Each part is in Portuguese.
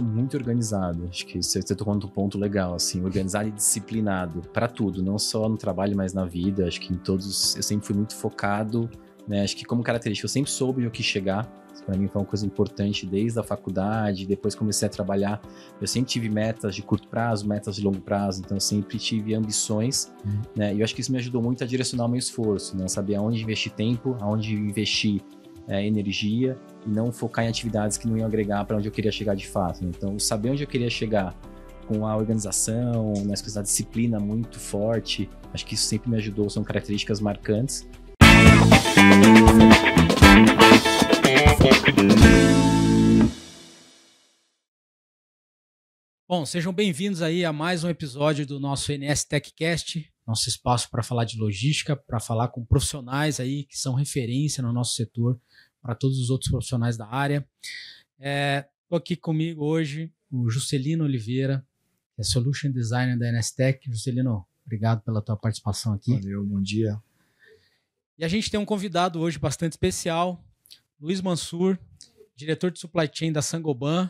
muito organizado. Acho que você, está tocou um ponto legal, assim, organizado e disciplinado para tudo, não só no trabalho, mas na vida. Acho que em todos, eu sempre fui muito focado, né? Acho que como característica, eu sempre soube o que chegar. Para mim foi uma coisa importante desde a faculdade, depois comecei a trabalhar. Eu sempre tive metas de curto prazo, metas de longo prazo, então eu sempre tive ambições, uhum. né? E eu acho que isso me ajudou muito a direcionar o meu esforço, né? Saber aonde investir tempo, aonde investir é, energia e não focar em atividades que não iam agregar para onde eu queria chegar de fato. Né? Então, saber onde eu queria chegar com a organização, nas coisas disciplina muito forte, acho que isso sempre me ajudou, são características marcantes. Bom, sejam bem-vindos aí a mais um episódio do nosso NS TechCast nosso espaço para falar de logística, para falar com profissionais aí que são referência no nosso setor, para todos os outros profissionais da área. Estou é, aqui comigo hoje o Juscelino Oliveira, que é Solution Designer da NSTEC. Juscelino, obrigado pela tua participação aqui. Valeu, bom dia. E a gente tem um convidado hoje bastante especial, Luiz Mansur, diretor de supply chain da Sangoban.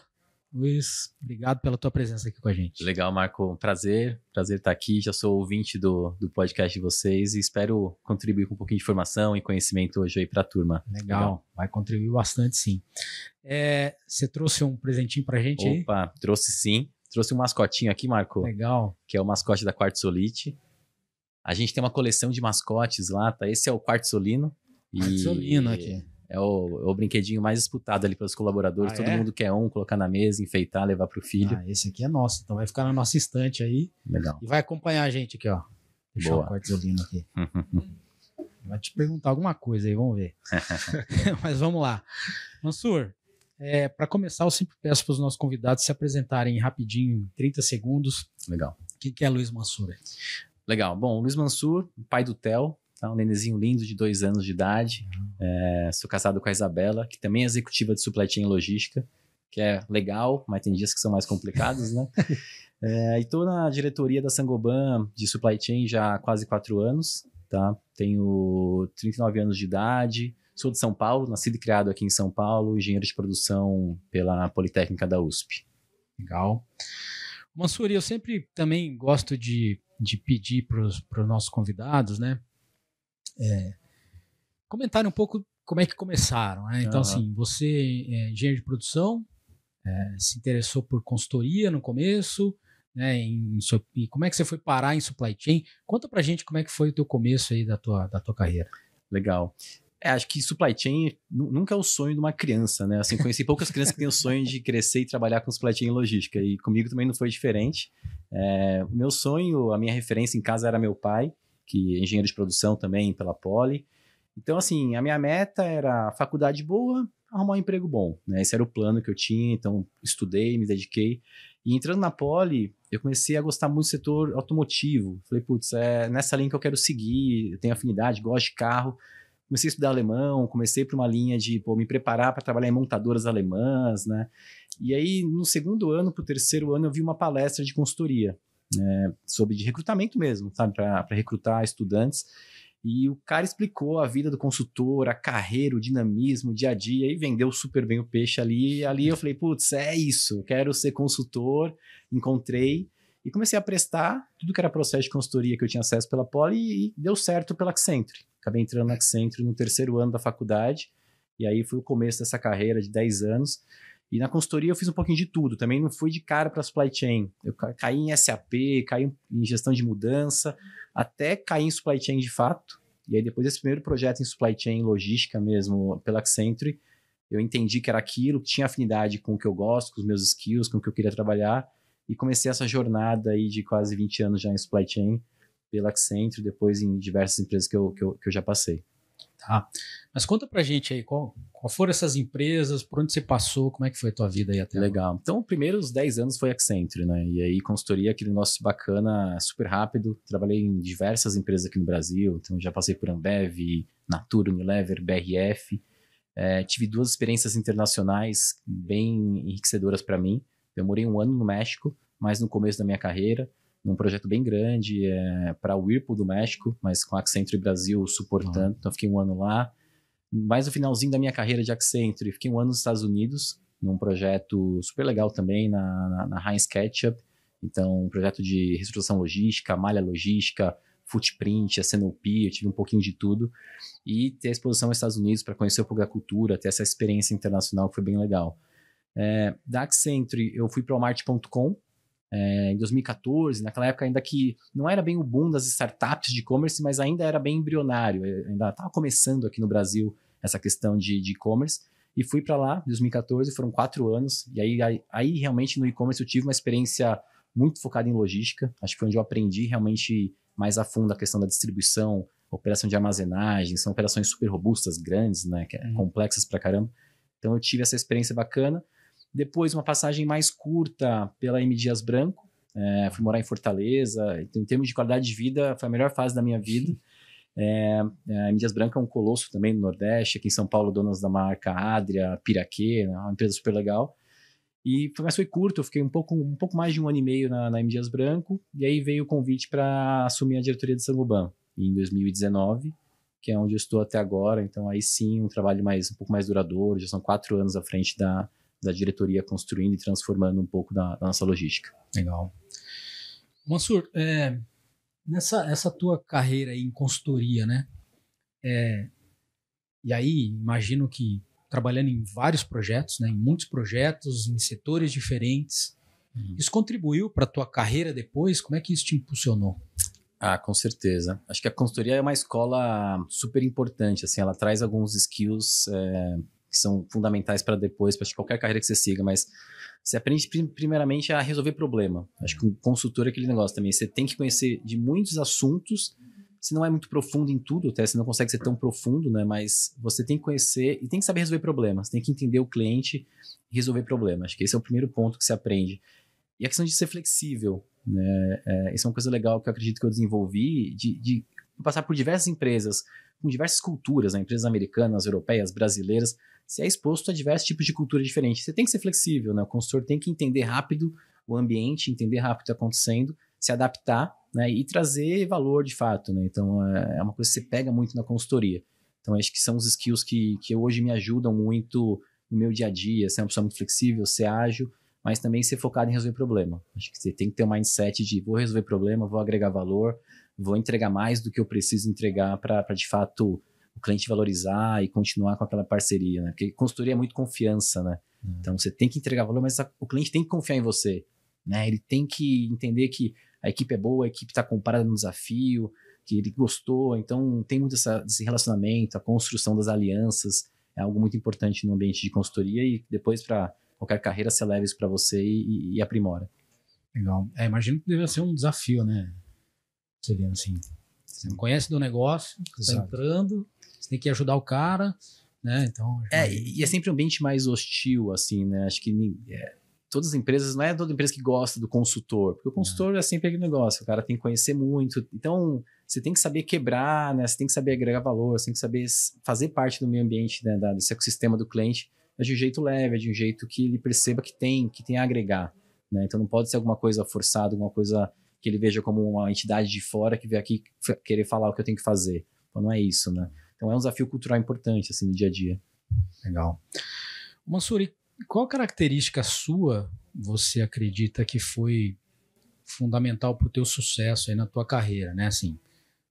Luiz, obrigado pela tua presença aqui com a gente. Legal, Marco. Um prazer. Prazer estar aqui. Já sou ouvinte do, do podcast de vocês e espero contribuir com um pouquinho de informação e conhecimento hoje aí para a turma. Legal. Legal. Vai contribuir bastante, sim. É, você trouxe um presentinho para a gente Opa, aí? trouxe sim. Trouxe um mascotinho aqui, Marco. Legal. Que é o mascote da Quartzolite. A gente tem uma coleção de mascotes lá, tá? Esse é o Quartzolino. Quartzolino e... aqui. É o, é o brinquedinho mais disputado ali pelos colaboradores. Ah, Todo é? mundo quer um, colocar na mesa, enfeitar, levar para o filho. Ah, esse aqui é nosso, então vai ficar na nossa estante aí. Legal. E vai acompanhar a gente aqui, ó. Deixa Boa. eu cortezolino aqui. vai te perguntar alguma coisa aí, vamos ver. Mas vamos lá. Mansur, é, para começar, eu sempre peço para os nossos convidados se apresentarem rapidinho, em 30 segundos. Legal. O que, que, é Luiz Mansur? Legal. Bom, Luiz Mansur, pai do Theo, Tá? Um nenenzinho lindo de dois anos de idade. Uhum. É, sou casado com a Isabela, que também é executiva de supply chain logística, que é legal, mas tem dias que são mais complicados, né? é, e tô na diretoria da Sangoban de supply chain já há quase quatro anos, tá? Tenho 39 anos de idade, sou de São Paulo, nascido e criado aqui em São Paulo, engenheiro de produção pela Politécnica da USP. Legal. Mansur, eu sempre também gosto de, de pedir para os nossos convidados, né? é, comentarem um pouco como é que começaram. Né? Então, uhum. assim, você é engenheiro de produção, é, se interessou por consultoria no começo, né? Em, em, como é que você foi parar em supply chain? Conta pra gente como é que foi o teu começo aí da tua, da tua carreira. Legal. É, acho que supply chain nunca é o sonho de uma criança, né? Assim, conheci poucas crianças que têm o sonho de crescer e trabalhar com supply chain e logística. E comigo também não foi diferente. É, o meu sonho, a minha referência em casa era meu pai que é engenheiro de produção também pela Poli. Então, assim, a minha meta era faculdade boa, arrumar um emprego bom, né? Esse era o plano que eu tinha, então estudei, me dediquei. E entrando na Poli, eu comecei a gostar muito do setor automotivo. Falei, putz, é nessa linha que eu quero seguir, eu tenho afinidade, gosto de carro. Comecei a estudar alemão, comecei para uma linha de pô, me preparar para trabalhar em montadoras alemãs, né? E aí, no segundo ano para o terceiro ano, eu vi uma palestra de consultoria é, sobre de recrutamento mesmo, sabe, para recrutar estudantes. E o cara explicou a vida do consultor, a carreira, o dinamismo, o dia a dia, e vendeu super bem o peixe ali. E ali eu falei, putz, é isso, quero ser consultor. Encontrei e comecei a prestar tudo que era processo de consultoria que eu tinha acesso pela Poli e deu certo pela Accenture. Acabei entrando na Accenture no terceiro ano da faculdade. E aí foi o começo dessa carreira de 10 anos. E na consultoria eu fiz um pouquinho de tudo, também não fui de cara para supply chain. Eu caí em SAP, caí em gestão de mudança, até caí em supply chain de fato. E aí depois desse primeiro projeto em supply chain, logística mesmo, pela Accenture, eu entendi que era aquilo, que tinha afinidade com o que eu gosto, com os meus skills, com o que eu queria trabalhar, e comecei essa jornada aí de quase 20 anos já em supply chain pela Accenture, depois em diversas empresas que eu, que eu, que eu já passei. Tá? Mas conta pra gente aí, qual, qual foram essas empresas, por onde você passou, como é que foi a tua vida aí até Legal. Agora? Então, os primeiros 10 anos foi Accenture, né? E aí, consultoria, aquele negócio bacana, super rápido. Trabalhei em diversas empresas aqui no Brasil, então já passei por Ambev, Natura, Unilever, BRF. É, eh, tive duas experiências internacionais bem enriquecedoras para mim. Eu morei um ano no México, mas no começo da minha carreira num projeto bem grande é, para o Whirlpool do México, mas com a Accenture Brasil suportando. Então, fiquei um ano lá. Mais o finalzinho da minha carreira de Accenture, fiquei um ano nos Estados Unidos, num projeto super legal também na, na, na Heinz Ketchup. Então, um projeto de reestruturação logística, malha logística, footprint, a SNOP, eu tive um pouquinho de tudo. E ter a exposição nos Estados Unidos para conhecer um pouco da cultura, ter essa experiência internacional que foi bem legal. É, da Accenture, eu fui para o Marte.com é, em 2014, naquela época ainda que não era bem o boom das startups de e-commerce, mas ainda era bem embrionário, eh, ainda estava começando aqui no Brasil essa questão de e-commerce. E fui para lá, em 2014, foram quatro anos, e aí, aí, aí realmente no e-commerce eu tive uma experiência muito focada em logística, acho que foi onde eu aprendi realmente mais a fundo a questão da distribuição, operação de armazenagem, são operações super robustas, grandes, né, é uhum. complexas para caramba. Então eu tive essa experiência bacana. Depois, uma passagem mais curta pela M. Dias Branco. É, fui morar em Fortaleza. Então, em termos de qualidade de vida, foi a melhor fase da minha vida. É, é, M. Dias Branco é um colosso também no Nordeste. Aqui em São Paulo, donas da marca Adria, Piraquê, né, uma empresa super legal. E, mas foi curto, eu fiquei um pouco, um pouco mais de um ano e meio na, na M. Dias Branco. E aí veio o convite para assumir a diretoria de Sangoban em 2019 que é onde eu estou até agora. Então, aí sim, um trabalho mais um pouco mais duradouro. Já são quatro anos à frente da, da diretoria construindo e transformando um pouco da, da nossa logística. Legal. Mansur, é, nessa essa tua carreira em consultoria, né? É, e aí, imagino que trabalhando em vários projetos, né, em muitos projetos, em setores diferentes, uhum. isso contribuiu para a tua carreira depois? Como é que isso te impulsionou? Ah, com certeza. Acho que a consultoria é uma escola super importante, assim, ela traz alguns skills é, que são fundamentais para depois, para qualquer carreira que você siga, mas você aprende primeiramente a resolver problema. Acho que um consultor é aquele negócio também, você tem que conhecer de muitos assuntos, você não é muito profundo em tudo, até você não consegue ser tão profundo, né, mas você tem que conhecer e tem que saber resolver problemas, tem que entender o cliente e resolver problemas. Acho que esse é o primeiro ponto que você aprende. E a questão de ser flexível, né, é, isso é uma coisa legal que eu acredito que eu desenvolvi, de, de passar por diversas empresas, com diversas culturas, né? empresas americanas, europeias, brasileiras, você é exposto a diversos tipos de cultura diferente. Você tem que ser flexível, né? O consultor tem que entender rápido o ambiente, entender rápido o que está acontecendo, se adaptar né? e trazer valor de fato. Né? Então, é, é uma coisa que você pega muito na consultoria. Então, acho que são os skills que, que hoje me ajudam muito no meu dia a dia. Ser é uma pessoa muito flexível, ser ágil, mas também ser focado em resolver problema. Acho que você tem que ter um mindset de vou resolver problema, vou agregar valor, vou entregar mais do que eu preciso entregar para de fato cliente valorizar e continuar com aquela parceria, né? Porque consultoria é muito confiança, né? Uhum. Então você tem que entregar valor, mas a, o cliente tem que confiar em você, né? Ele tem que entender que a equipe é boa, a equipe está comparada no desafio, que ele gostou. Então tem muito essa, esse relacionamento, a construção das alianças é algo muito importante no ambiente de consultoria e depois para qualquer carreira você leva isso para você e, e, aprimora. Legal. É, imagino que deve ser um desafio, né? Seria assim. Você não conhece do negócio, está entrando, você tem que ajudar o cara, né? Então. É, e é sempre um ambiente mais hostil, assim, né? Acho que. É, todas as empresas, não é toda empresa que gosta do consultor, porque o consultor é, é sempre aquele negócio, o cara tem que conhecer muito. Então, você tem que saber quebrar, né? Você tem que saber agregar valor, você tem que saber fazer parte do meio ambiente, né? Da, desse ecossistema do cliente, de um jeito leve, é de um jeito que ele perceba que tem, que tem a agregar, né? Então não pode ser alguma coisa forçada, alguma coisa que ele veja como uma entidade de fora que vem aqui querer falar o que eu tenho que fazer. Então não é isso, né? Então é um desafio cultural importante assim no dia a dia. Legal. Mansuri, qual característica sua você acredita que foi fundamental para o teu sucesso aí na tua carreira, né? Assim,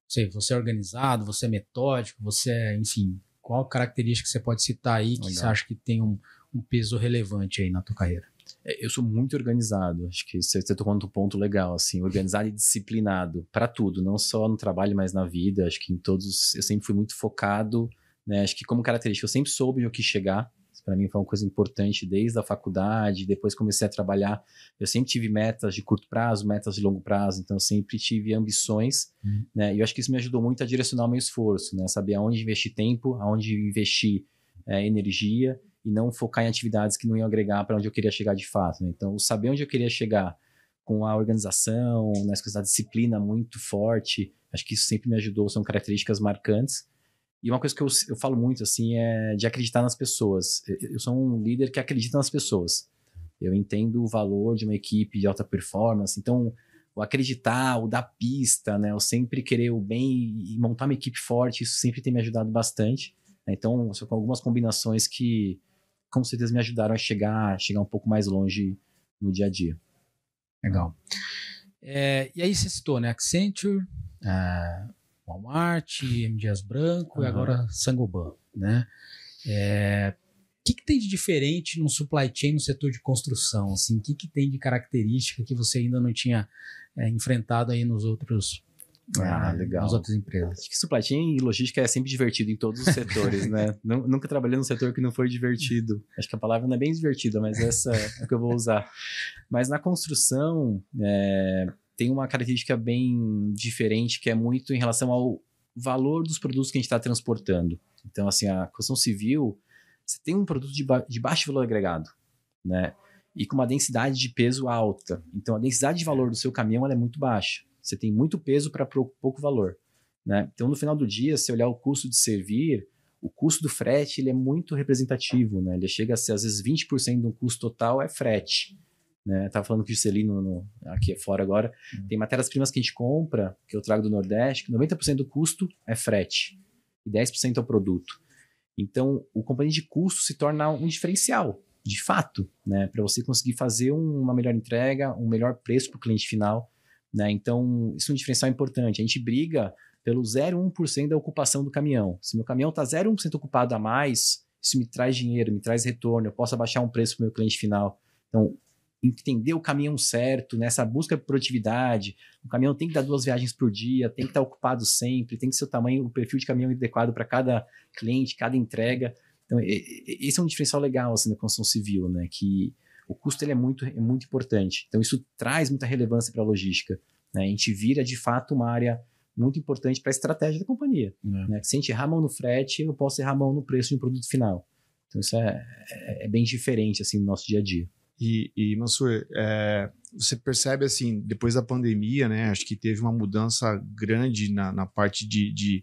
sei, você é organizado, você é metódico, você é, enfim, qual característica você pode citar aí que Legal. você acha que tem um, um peso relevante aí na tua carreira? É, eu sou muito organizado. Acho que você, está tocou um ponto legal, assim, organizado e disciplinado para tudo, não só no trabalho, mas na vida. Acho que em todos, eu sempre fui muito focado, né? Acho que como característica, eu sempre soube o que chegar. Para mim foi uma coisa importante desde a faculdade, depois comecei a trabalhar. Eu sempre tive metas de curto prazo, metas de longo prazo, então sempre tive ambições, uhum. né? E eu acho que isso me ajudou muito a direcionar o meu esforço, né? Saber aonde investir tempo, aonde investir é, energia e não focar em atividades que não iam agregar para onde eu queria chegar de fato. Né? Então, saber onde eu queria chegar com a organização, né, as coisas da disciplina muito forte, acho que isso sempre me ajudou, são características marcantes. E uma coisa que eu, eu falo muito, assim, é de acreditar nas pessoas. Eu, sou um líder que acredita nas pessoas. Eu entendo o valor de uma equipe de alta performance. Então, o acreditar, o dar pista, né? O sempre querer o bem e montar uma equipe forte, isso sempre tem me ajudado bastante. Né? Então, são algumas combinações que com certeza me ajudaram a chegar, chegar um pouco mais longe no dia a dia. Legal. É, e aí você citou, né? Accenture, uh, Walmart, M. Dias Branco uhum. e agora Sangoban, né? É, o que, que, tem de diferente no supply chain no setor de construção? Assim, o que, que tem de característica que você ainda não tinha é, enfrentado aí nos outros ah, ah, legal. Nas outras empresas. Acho que supply chain e logística é sempre divertido em todos os setores, né? Nunca trabalhei num setor que não foi divertido. Acho que a palavra não é bem divertida, mas essa é o que eu vou usar. Mas na construção, é, tem uma característica bem diferente, que é muito em relação ao valor dos produtos que a gente está transportando. Então, assim, a construção civil, você tem um produto de, ba de baixo valor agregado, né? E com uma densidade de peso alta. Então, a densidade de valor do seu caminhão é muito baixa. Você tem muito peso para pouco valor. Né? Então, no final do dia, se olhar o custo de servir, o custo do frete ele é muito representativo. Né? Ele chega a ser, às vezes, 20% do custo total é frete. Né? Tava falando que o ali no, aqui fora agora, uhum. tem matérias-primas que a gente compra, que eu trago do Nordeste, que 90% do custo é frete e 10% é o produto. Então, o componente de custo se torna um diferencial, de fato, né? para você conseguir fazer uma melhor entrega, um melhor preço para o cliente final. Né? Então, isso é um diferencial importante. A gente briga pelo 0,1% da ocupação do caminhão. Se meu caminhão está 0,1% ocupado a mais, isso me traz dinheiro, me traz retorno, eu posso abaixar um preço para o meu cliente final. Então, entender o caminhão certo, nessa né? busca por produtividade, o caminhão tem que dar duas viagens por dia, tem que estar tá ocupado sempre, tem que ser o tamanho, o perfil de caminhão adequado para cada cliente, cada entrega. Então, esse é um diferencial legal assim, na construção civil, né? Que o custo ele é, muito, é muito importante. Então, isso traz muita relevância para a logística. Né? A gente vira, de fato, uma área muito importante para a estratégia da companhia. É. Né? Se a gente errar a mão no frete, eu posso errar a mão no preço de um produto final. Então, isso é, é, é bem diferente assim, no nosso dia a dia. E, e Mansur, é, você percebe assim, depois da pandemia, né? Acho que teve uma mudança grande na, na parte de, de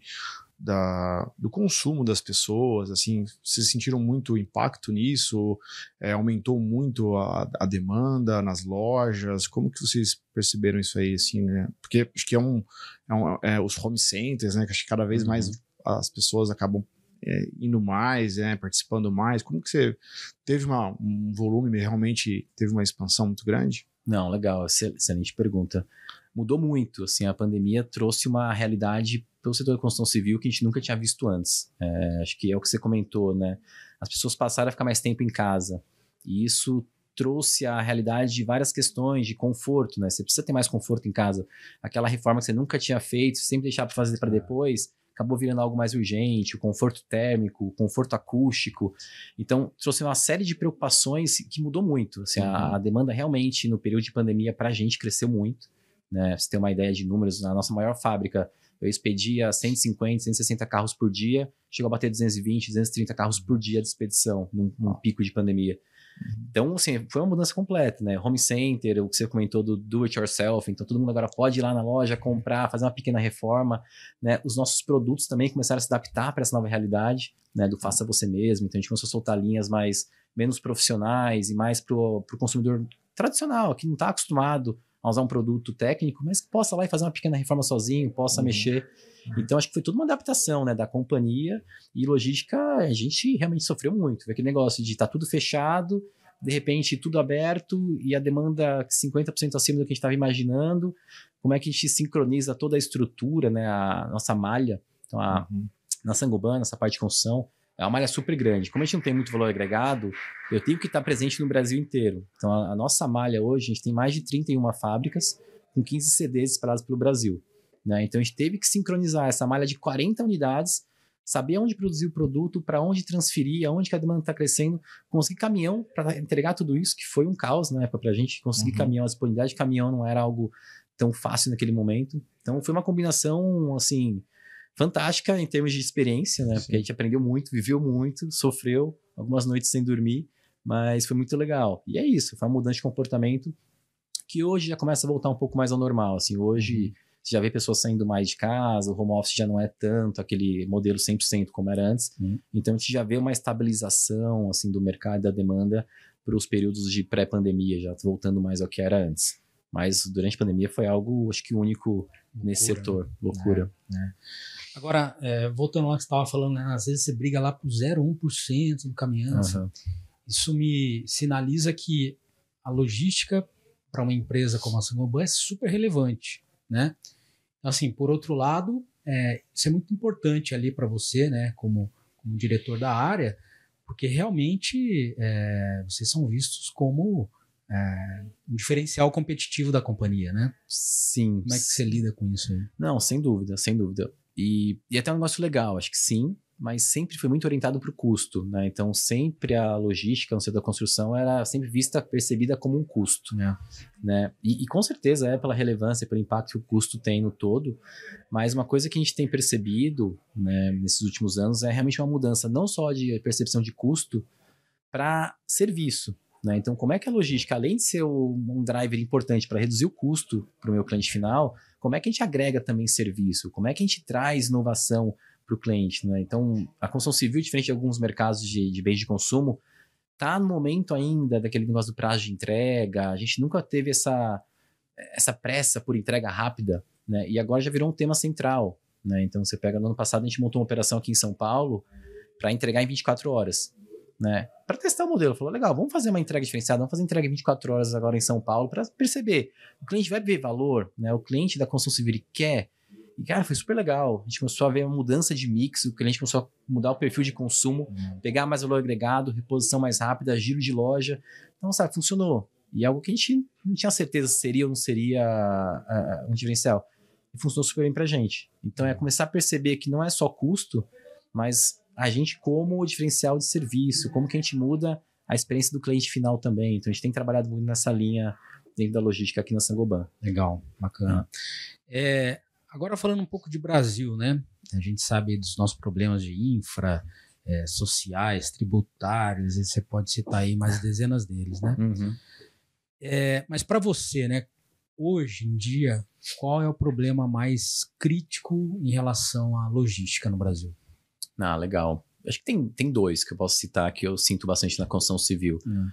da, do consumo das pessoas, assim, vocês sentiram muito impacto nisso? É, aumentou muito a, a, demanda nas lojas? Como que vocês perceberam isso aí, assim, né? Porque acho que é um, é um é, os home centers, né? Que acho que cada vez mais uhum. as pessoas acabam é, indo mais, né, participando mais? Como que você teve uma, um volume, realmente teve uma expansão muito grande? Não, legal, excelente pergunta. Mudou muito, assim, a pandemia trouxe uma realidade pelo setor da construção civil que a gente nunca tinha visto antes. É, acho que é o que você comentou, né? As pessoas passaram a ficar mais tempo em casa. E isso trouxe a realidade de várias questões de conforto, né? Você precisa ter mais conforto em casa. Aquela reforma que você nunca tinha feito, sempre deixar para fazer para é. depois, acabou virando algo mais urgente, o conforto térmico, o conforto acústico. Então, trouxe uma série de preocupações que mudou muito. Assim, uhum. a, a, demanda realmente, no período de pandemia, para a gente cresceu muito. Né? Pra você tem uma ideia de números, na nossa maior fábrica, eu expedia 150, 160 carros por dia, chegou a bater 220, 230 carros por dia de expedição num, num pico de pandemia. Uhum. Então, assim, foi uma mudança completa, né? Home center, o que você comentou do do it yourself, então todo mundo agora pode ir lá na loja comprar, fazer uma pequena reforma, né? Os nossos produtos também começaram a se adaptar para essa nova realidade, né? Do faça você mesmo. Então a gente começou a soltar linhas mais menos profissionais e mais para pro consumidor tradicional, que não está acostumado a usar um produto técnico, mas que possa lá e fazer uma pequena reforma sozinho, possa uhum. mexer. Uhum. Então, acho que foi toda uma adaptação né, da companhia e logística, a gente realmente sofreu muito. aquele negócio de estar tá tudo fechado, de repente tudo aberto e a demanda 50% acima do que a gente estava imaginando. Como é que a gente sincroniza toda a estrutura, né, a nossa malha, então a, uhum. na Sangobana, essa parte de construção, é uma malha super grande. Como a gente não tem muito valor agregado, eu tenho que estar presente no Brasil inteiro. Então, a, a nossa malha hoje, a gente tem mais de 31 fábricas com 15 CDs espalhados pelo Brasil. Né? Então, a gente teve que sincronizar essa malha de 40 unidades, saber onde produzir o produto, para onde transferir, aonde que a demanda está crescendo, conseguir caminhão para entregar tudo isso, que foi um caos na né? época para a gente conseguir uhum. caminhão. A disponibilidade de caminhão não era algo tão fácil naquele momento. Então, foi uma combinação, assim, fantástica em termos de experiência, né? Sim. Porque a gente aprendeu muito, viveu muito, sofreu algumas noites sem dormir, mas foi muito legal. E é isso, foi uma mudança de comportamento que hoje já começa a voltar um pouco mais ao normal, assim, hoje uhum. você já vê pessoas saindo mais de casa, o home office já não é tanto aquele modelo 100% como era antes. Uhum. Então a gente já vê uma estabilização assim do mercado e da demanda para os períodos de pré-pandemia, já voltando mais ao que era antes. Mas durante a pandemia foi algo, acho que único Loucura, nesse né? setor. É, loucura. É, é. Agora, é, voltando lá que você estava falando, né, às vezes você briga lá por 0,1% do caminhão. Uhum. Isso me sinaliza que a logística para uma empresa como a Sangoban é super relevante, né? Então, assim, por outro lado, é, isso é muito importante ali para você, né, como, como diretor da área, porque realmente é, vocês são vistos como é, um diferencial competitivo da companhia, né? Sim. Como é que você lida com isso aí? Não, sem dúvida, sem dúvida. E, e é até um negócio legal, acho que sim, mas sempre foi muito orientado para o custo, né? Então sempre a logística não sei, da construção era sempre vista, percebida como um custo, é. né? E, e, com certeza é pela relevância, pelo impacto que o custo tem no todo. Mas uma coisa que a gente tem percebido, né, nesses últimos anos é realmente uma mudança não só de percepção de custo para serviço. Né? Então, como é que a logística, além de ser um driver importante para reduzir o custo para o meu cliente final, como é que a gente agrega também serviço, como é que a gente traz inovação para o cliente. Né? Então, a construção civil, diferente de alguns mercados de, de bens de consumo, está no momento ainda daquele negócio do prazo de entrega, a gente nunca teve essa, essa pressa por entrega rápida, né? e agora já virou um tema central. Né? Então, você pega no ano passado, a gente montou uma operação aqui em São Paulo para entregar em 24 horas né? Para testar o modelo, falou: legal, vamos fazer uma entrega diferenciada, vamos fazer entrega 24 horas agora em São Paulo para perceber. O cliente vai ver valor, né? O cliente da construção civil quer. E, cara, foi super legal. A gente começou a ver uma mudança de mix, o cliente começou a mudar o perfil de consumo, uhum. pegar mais valor agregado, reposição mais rápida, giro de loja. Então, sabe, funcionou. E algo que a gente não tinha certeza se seria ou não seria ah, ah, um diferencial. E funcionou super bem pra gente. Então, é uhum. começar a perceber que não é só custo, mas a gente como diferencial de serviço, como que a gente muda a experiência do cliente final também. Então a gente tem trabalhado muito nessa linha dentro da logística aqui na Sangoban. Legal, bacana. É, agora falando um pouco de Brasil, né? A gente sabe dos nossos problemas de infra, é, sociais, tributários, e você pode citar aí mais dezenas deles, né? Uhum. É, mas para você, né? Hoje em dia, qual é o problema mais crítico em relação à logística no Brasil? Ah, legal. Acho que tem, tem dois que eu posso citar que eu sinto bastante na construção civil. Hum.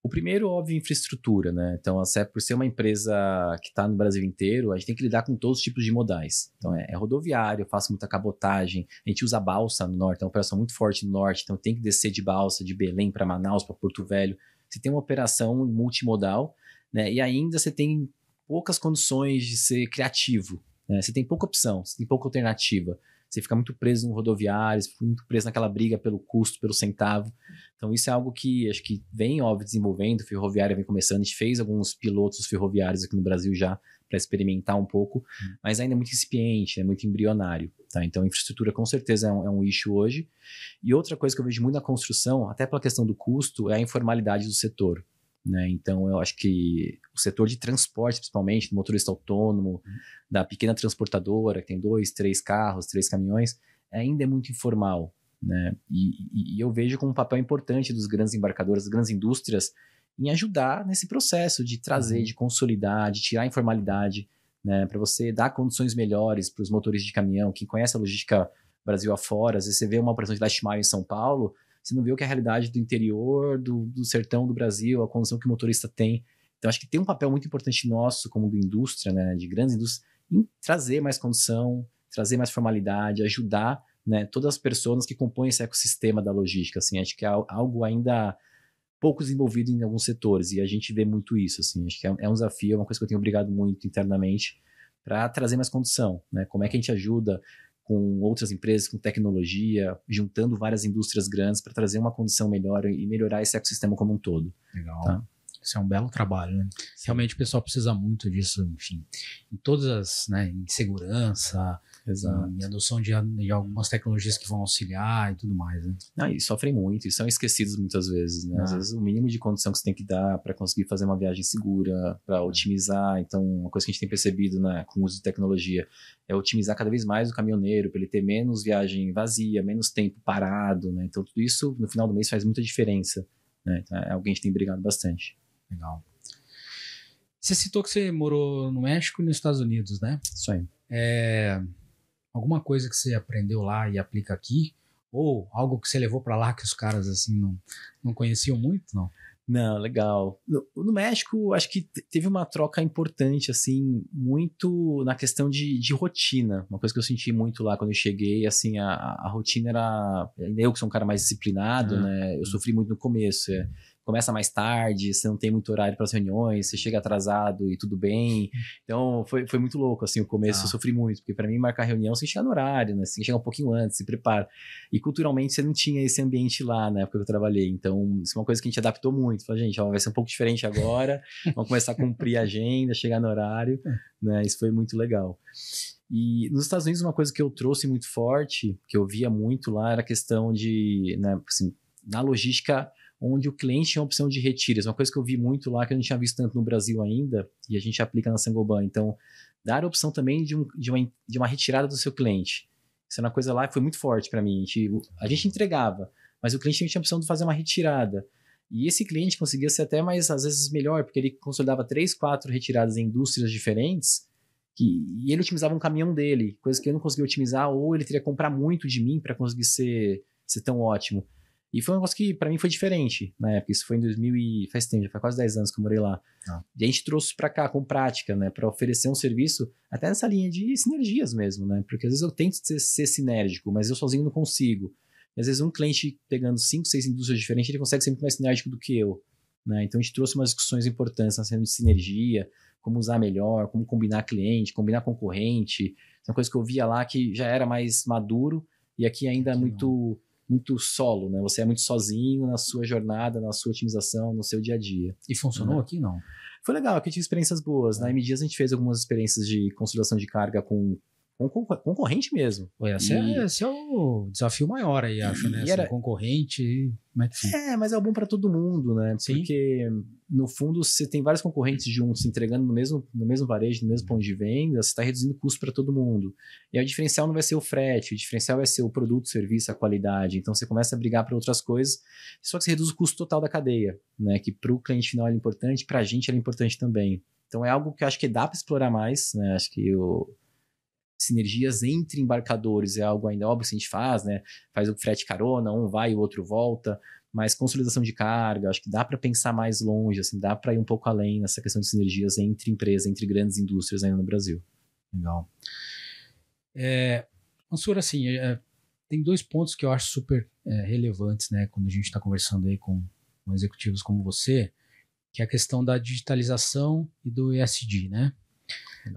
O primeiro, óbvio, infraestrutura, né? Então, a CEP, por ser uma empresa que está no Brasil inteiro, a gente tem que lidar com todos os tipos de modais. Então, é, é rodoviário, eu faço muita cabotagem, a gente usa balsa no norte, é uma operação muito forte no norte, então tem que descer de balsa de Belém para Manaus, para Porto Velho. Você tem uma operação multimodal, né? E ainda você tem poucas condições de ser criativo, né? Você tem pouca opção, você tem pouca alternativa. Você fica muito preso no rodoviário, você fica muito preso naquela briga pelo custo, pelo centavo. Então, isso é algo que acho que vem, óbvio, desenvolvendo. Ferroviária vem começando. A gente fez alguns pilotos ferroviários aqui no Brasil já para experimentar um pouco, hum. mas ainda é muito incipiente, é muito embrionário. Tá? Então, infraestrutura com certeza é um, é um issue hoje. E outra coisa que eu vejo muito na construção, até pela questão do custo, é a informalidade do setor. Né? Então, eu acho que o setor de transporte, principalmente, do motorista autônomo, uhum. da pequena transportadora, que tem dois, três carros, três caminhões, ainda é muito informal. Né? E, e, eu vejo como um papel importante dos grandes embarcadores, das grandes indústrias, em ajudar nesse processo de trazer, uhum. de consolidar, de tirar a informalidade, né? para você dar condições melhores para os motoristas de caminhão. Quem conhece a logística Brasil afora, às vezes você vê uma operação de last mile em São Paulo, você não vê o que é a realidade do interior, do, do sertão do Brasil, a condição que o motorista tem. Então, acho que tem um papel muito importante nosso, como de indústria, né, de grandes indústrias, em trazer mais condição, trazer mais formalidade, ajudar né, todas as pessoas que compõem esse ecossistema da logística. Assim, acho que é algo ainda pouco desenvolvido em alguns setores, e a gente vê muito isso. Assim, acho que é, um é desafio, é uma coisa que eu tenho obrigado muito internamente para trazer mais condição. Né? Como é que a gente ajuda com outras empresas, com tecnologia, juntando várias indústrias grandes para trazer uma condição melhor e melhorar esse ecossistema como um todo. Legal. Tá? Isso é um belo trabalho, né? Realmente o pessoal precisa muito disso, enfim. Em todas as, né, em segurança, Exato. E adoção de, de, algumas tecnologias que vão auxiliar e tudo mais, né? Ah, e sofrem muito, e são esquecidos muitas vezes, né? Ah. Às vezes o mínimo de condição que você tem que dar para conseguir fazer uma viagem segura, para é. otimizar. Então, uma coisa que a gente tem percebido né, com o uso de tecnologia é otimizar cada vez mais o caminhoneiro, para ele ter menos viagem vazia, menos tempo parado, né? Então, tudo isso no final do mês faz muita diferença, né? Então, é algo que a gente tem brigado bastante. Legal. Você citou que você morou no México e nos Estados Unidos, né? Isso aí. É, alguma coisa que você aprendeu lá e aplica aqui? Ou algo que você levou para lá que os caras assim não, não conheciam muito, não? Não, legal. No, no México, acho que teve uma troca importante, assim, muito na questão de, de, rotina. Uma coisa que eu senti muito lá quando eu cheguei, assim, a, a rotina era. Eu que sou um cara mais disciplinado, ah, né? Eu sofri muito no começo. É começa mais tarde, você não tem muito horário para as reuniões, você chega atrasado e tudo bem. Então foi, foi muito louco, assim, o começo ah. eu sofri muito, porque para mim marcar reunião você chega no horário, né? Você chega um pouquinho antes, se prepara. E culturalmente você não tinha esse ambiente lá na época que eu trabalhei. Então, isso é uma coisa que a gente adaptou muito. Falei, gente, ó, vai ser um pouco diferente agora, vamos começar a cumprir a agenda, chegar no horário, é. né? Isso foi muito legal. E nos Estados Unidos, uma coisa que eu trouxe muito forte, que eu via muito lá, era a questão de, né, assim, na logística onde o cliente tinha a opção de é Uma coisa que eu vi muito lá, que eu não tinha visto tanto no Brasil ainda, e a gente aplica na Sangoban. Então, dar a opção também de, um, de, uma, de uma retirada do seu cliente. Isso é uma coisa lá que foi muito forte para mim. A gente, a gente entregava, mas o cliente tinha a opção de fazer uma retirada. E esse cliente conseguia ser até mais, às vezes, melhor, porque ele consolidava três, quatro retiradas em indústrias diferentes que, e ele otimizava um caminhão dele, coisa que eu não conseguia otimizar, ou ele teria que comprar muito de mim para conseguir ser, ser tão ótimo. E foi um negócio que para mim foi diferente na época. Isso foi em 2000 e faz tempo, já faz quase 10 anos que eu morei lá. Ah. E a gente trouxe para cá com prática, né, para oferecer um serviço até nessa linha de sinergias mesmo, né? Porque às vezes eu tento ser, ser sinérgico, mas eu sozinho não consigo. E às vezes um cliente pegando cinco, seis indústrias diferentes, ele consegue ser muito mais sinérgico do que eu, né? Então a gente trouxe umas discussões importantes na cena de sinergia, como usar melhor, como combinar cliente, combinar concorrente. É uma coisa que eu via lá que já era mais maduro e aqui ainda é muito não muito solo, né? Você é muito sozinho na sua jornada, na sua otimização, no seu dia a dia. E funcionou né? aqui, não? Foi legal, aqui eu tive experiências boas. Né? É. Na M Dias a gente fez algumas experiências de consolidação de carga com concorrente mesmo. Esse, é, e... é, esse, é, o desafio maior aí, acho, e né? Era... Assim, concorrente, mas é É, mas é bom para todo mundo, né? Sim. Porque, no fundo, você tem vários concorrentes juntos se entregando no mesmo, no mesmo varejo, no mesmo ponto de venda, você está reduzindo o custo para todo mundo. E aí, o diferencial não vai ser o frete, o diferencial vai ser o produto, o serviço, a qualidade. Então, você começa a brigar para outras coisas, só que você reduz o custo total da cadeia, né? Que para o cliente final é importante, para a gente é importante também. Então, é algo que eu acho que dá para explorar mais, né? Acho que o... Eu sinergias entre embarcadores é algo ainda óbvio que a gente faz, né? Faz o frete carona, um vai e o outro volta, mas consolidação de carga, acho que dá para pensar mais longe, assim, dá para ir um pouco além nessa questão de sinergias entre empresas, entre grandes indústrias ainda no Brasil. Legal. É, Mansur, assim, é, é tem dois pontos que eu acho super é, relevantes, né, quando a gente está conversando aí com, com executivos como você, que é a questão da digitalização e do ESG, né?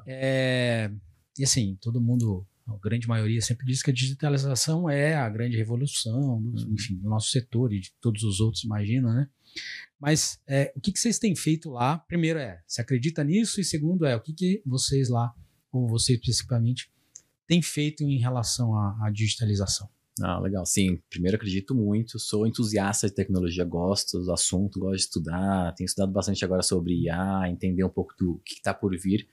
É, e assim, todo mundo, a grande maioria, sempre diz que a digitalização é a grande revolução, né? uhum. enfim, do nosso setor e de todos os outros, imagina, né? Mas é, o que, que, vocês têm feito lá? Primeiro é, se acredita nisso? E segundo é, o que, que vocês lá, ou vocês especificamente, têm feito em relação à, à digitalização? Ah, legal. Sim, primeiro acredito muito, sou entusiasta de tecnologia, gosto do assunto, gosto de estudar, tenho estudado bastante agora sobre IA, entender um pouco do que está por vir.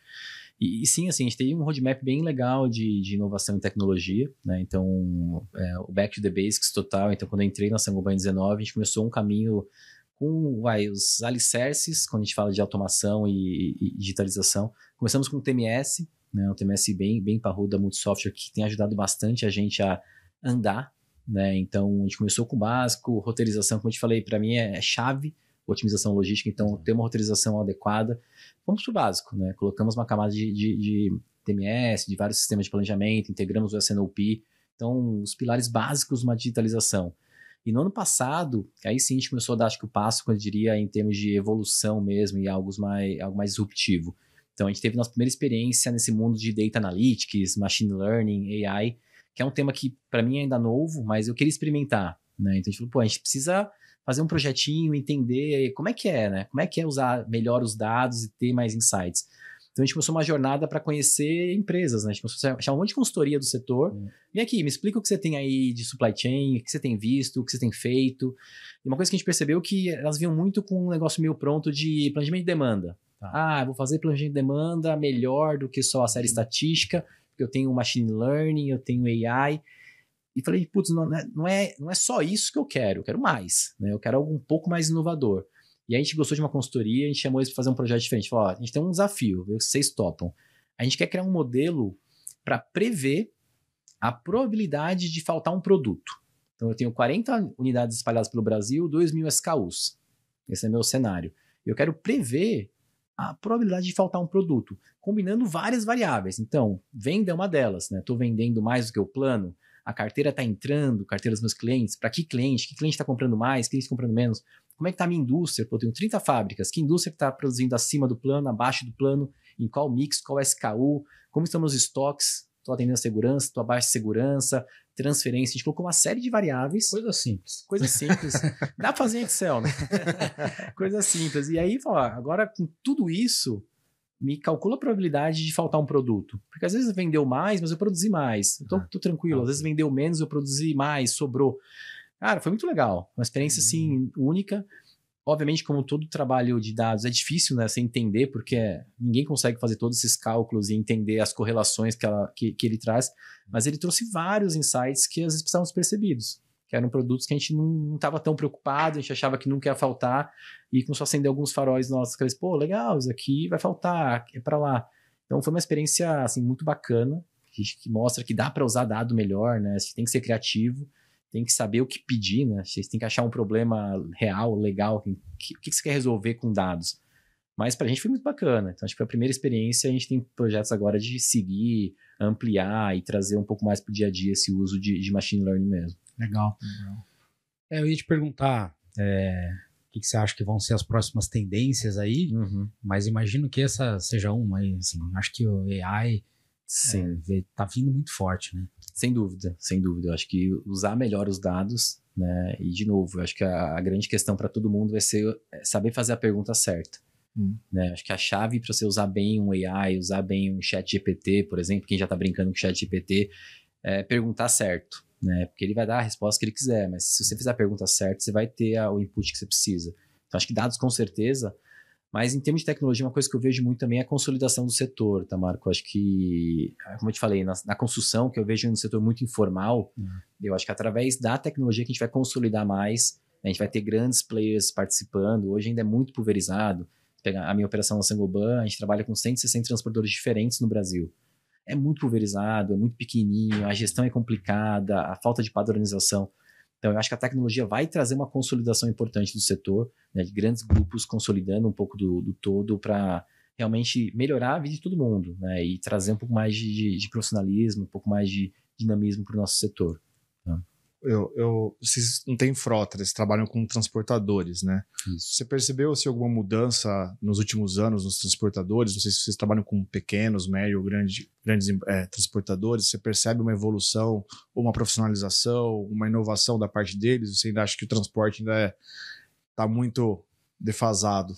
E, e, sim, assim, a gente teve um roadmap bem legal de, de inovação em tecnologia, né? Então, é, o Back to the Basics total. Então, quando eu entrei na Sangoban 19, a gente começou um caminho com vai, os alicerces, quando a gente fala de automação e, e digitalização. Começamos com o TMS, né? Um TMS bem, bem parrudo da Multisoftware, que tem ajudado bastante a gente a andar, né? Então, a gente começou com o básico, roteirização, como eu te falei, para mim é, é chave otimização logística, então ter uma autorização adequada. Vamos para o básico, né? Colocamos uma camada de, de, de TMS, de vários sistemas de planejamento, integramos o SNOP, então os pilares básicos de uma digitalização. E no ano passado, aí sim a gente começou a dar, acho que o passo, quando eu diria, em termos de evolução mesmo e algo mais, algo mais disruptivo. Então a gente teve nossa primeira experiência nesse mundo de data analytics, machine learning, AI, que é um tema que para mim é ainda novo, mas eu queria experimentar. Né? Então a gente falou, pô, a gente precisa fazer um projetinho, entender como é que é, né? Como é que é usar melhor os dados e ter mais insights. Então a gente começou uma jornada para conhecer empresas, né? A gente começou a chamar um monte de consultoria do setor. Uhum. Vem aqui, me explica o que você tem aí de supply chain, o que você tem visto, o que você tem feito. E uma coisa que a gente percebeu é que elas vinham muito com um negócio meio pronto de planejamento de demanda. Tá. Ah, vou fazer planejamento de demanda melhor do que só a série estatística, porque eu tenho machine learning, eu tenho AI e falei, putz, não, né, não, é, não é só isso que eu quero, eu quero mais, né? Eu quero algo um pouco mais inovador. E a gente gostou de uma consultoria, a gente chamou eles para fazer um projeto diferente. Falou, ó, a gente tem um desafio, se vocês topam. A gente quer criar um modelo para prever a probabilidade de faltar um produto. Então, eu tenho 40 unidades espalhadas pelo Brasil, 2 mil SKUs. Esse é meu cenário. Eu quero prever a probabilidade de faltar um produto, combinando várias variáveis. Então, venda é uma delas, né? Estou vendendo mais do que o plano, a carteira está entrando, carteira dos meus clientes, para que cliente, que cliente está comprando mais, que cliente está comprando menos, como é que está a minha indústria? Pô, eu tenho 30 fábricas, que indústria está produzindo acima do plano, abaixo do plano, em qual mix, qual SKU, como estão meus estoques, estou atendendo a segurança, estou abaixo de segurança, transferência, a gente colocou uma série de variáveis. Coisa simples. Coisa simples. Dá para fazer em Excel, né? coisa simples. E aí, ó, agora com tudo isso, me calcula a probabilidade de faltar um produto. Porque às vezes vendeu mais, mas eu produzi mais. Então, ah, tô tranquilo. Tá. às vezes vendeu menos, eu produzi mais, sobrou. Cara, foi muito legal. Uma experiência, assim, hum. única. Obviamente, como todo trabalho de dados, é difícil, né? Você entender, porque é, ninguém consegue fazer todos esses cálculos e entender as correlações que, ela, que, que ele traz. Mas ele trouxe vários insights que às vezes precisavam ser percebidos que eram produtos que a gente não estava tão preocupado, a gente achava que nunca ia faltar, e começou a acender alguns faróis nossos, que eles, pô, legal, isso aqui vai faltar, é para lá. Então foi uma experiência, assim, muito bacana, que, que mostra que dá para usar dado melhor, né, você tem que ser criativo, tem que saber o que pedir, né, você tem que achar um problema real, legal, o que, que você quer resolver com dados. Mas para a gente foi muito bacana. Então, acho que foi a primeira experiência. A gente tem projetos agora de seguir ampliar e trazer um pouco mais para o dia a dia esse uso de, de machine learning mesmo. Legal. Legal. É, eu ia te perguntar é, o que, que, você acha que vão ser as próximas tendências aí, uhum. mas imagino que essa seja uma assim, acho que o AI está é, tá vindo muito forte, né? Sem dúvida, sem dúvida. Eu acho que usar melhor os dados, né? E de novo, eu acho que a, a grande questão para todo mundo vai ser é, saber fazer a pergunta certa. Hum. Né? Acho que a chave para você usar bem um AI, usar bem um chat GPT, por exemplo, quem já está brincando com chat GPT, é perguntar certo. Né? Porque ele vai dar a resposta que ele quiser, mas se você fizer a pergunta certa, você vai ter a, o input que você precisa. Então, acho que dados com certeza, mas em termos de tecnologia, uma coisa que eu vejo muito também é a consolidação do setor, tá, Marco? Acho que, ah, como eu te falei, na, na construção, que eu vejo um setor muito informal, uhum. eu acho que através da tecnologia que a gente vai consolidar mais, a gente vai ter grandes players participando, hoje ainda é muito pulverizado pegar a minha operação na Sangoban, a gente trabalha com 160 transportadores diferentes no Brasil. É muito pulverizado, é muito pequenininho, a gestão é complicada, a falta de padronização. Então, eu acho que a tecnologia vai trazer uma consolidação importante do setor, né, de grandes grupos consolidando um pouco do, do todo para realmente melhorar a vida de todo mundo né, e trazer um pouco mais de, de, de profissionalismo, um pouco mais de dinamismo para o nosso setor eu, eu, vocês não têm frota, vocês trabalham com transportadores, né? Isso. Você percebeu se alguma mudança nos últimos anos nos transportadores? Não sei se vocês trabalham com pequenos, médio, grande, grandes é, transportadores. Você percebe uma evolução, uma profissionalização, uma inovação da parte deles? Você ainda acha que o transporte ainda está é, tá muito defasado?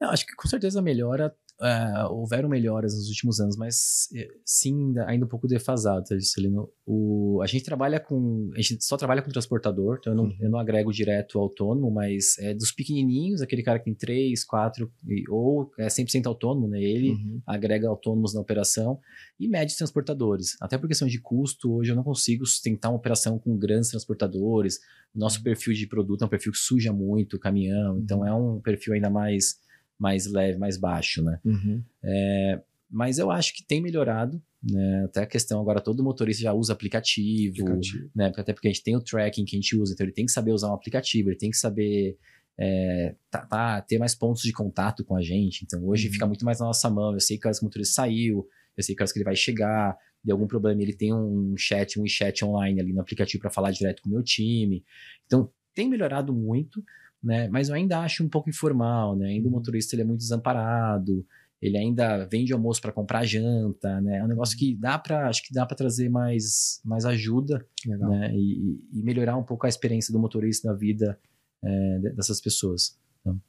Eu acho que com certeza melhora é, houveram melhoras nos últimos anos, mas é, sim, ainda um pouco defasado, tá, Juscelino? O, a gente trabalha com. A gente só trabalha com transportador, então eu não, uhum. eu não agrego direto autônomo, mas é dos pequenininhos, aquele cara que tem 3, 4, ou é 100% autônomo, né? Ele uhum. agrega autônomos na operação, e médios transportadores. Até por questão de custo, hoje eu não consigo sustentar uma operação com grandes transportadores. Nosso uhum. perfil de produto é um perfil que suja muito o caminhão, então uhum. é um perfil ainda mais mais leve, mais baixo, né? Uhum. É, mas eu acho que tem melhorado, né? Até a questão agora, todo motorista já usa aplicativo, aplicativo. né? Até porque a gente tem o tracking que a gente usa, então ele tem que saber usar um aplicativo, ele tem que saber é, tá, tá, ter mais pontos de contato com a gente. Então hoje uhum. fica muito mais na nossa mão. Eu sei que o motorista saiu, eu sei que horas que ele vai chegar, de algum problema ele tem um chat, um chat online ali no aplicativo para falar direto com o meu time. Então tem melhorado muito, né? Mas eu ainda acho um pouco informal, né? Ainda o uhum. motorista ele é muito desamparado, ele ainda vende almoço para comprar janta, né? É um negócio que dá para, acho que dá para trazer mais, mais ajuda, Legal. né? E, e, melhorar um pouco a experiência do motorista na vida é, dessas pessoas. Então.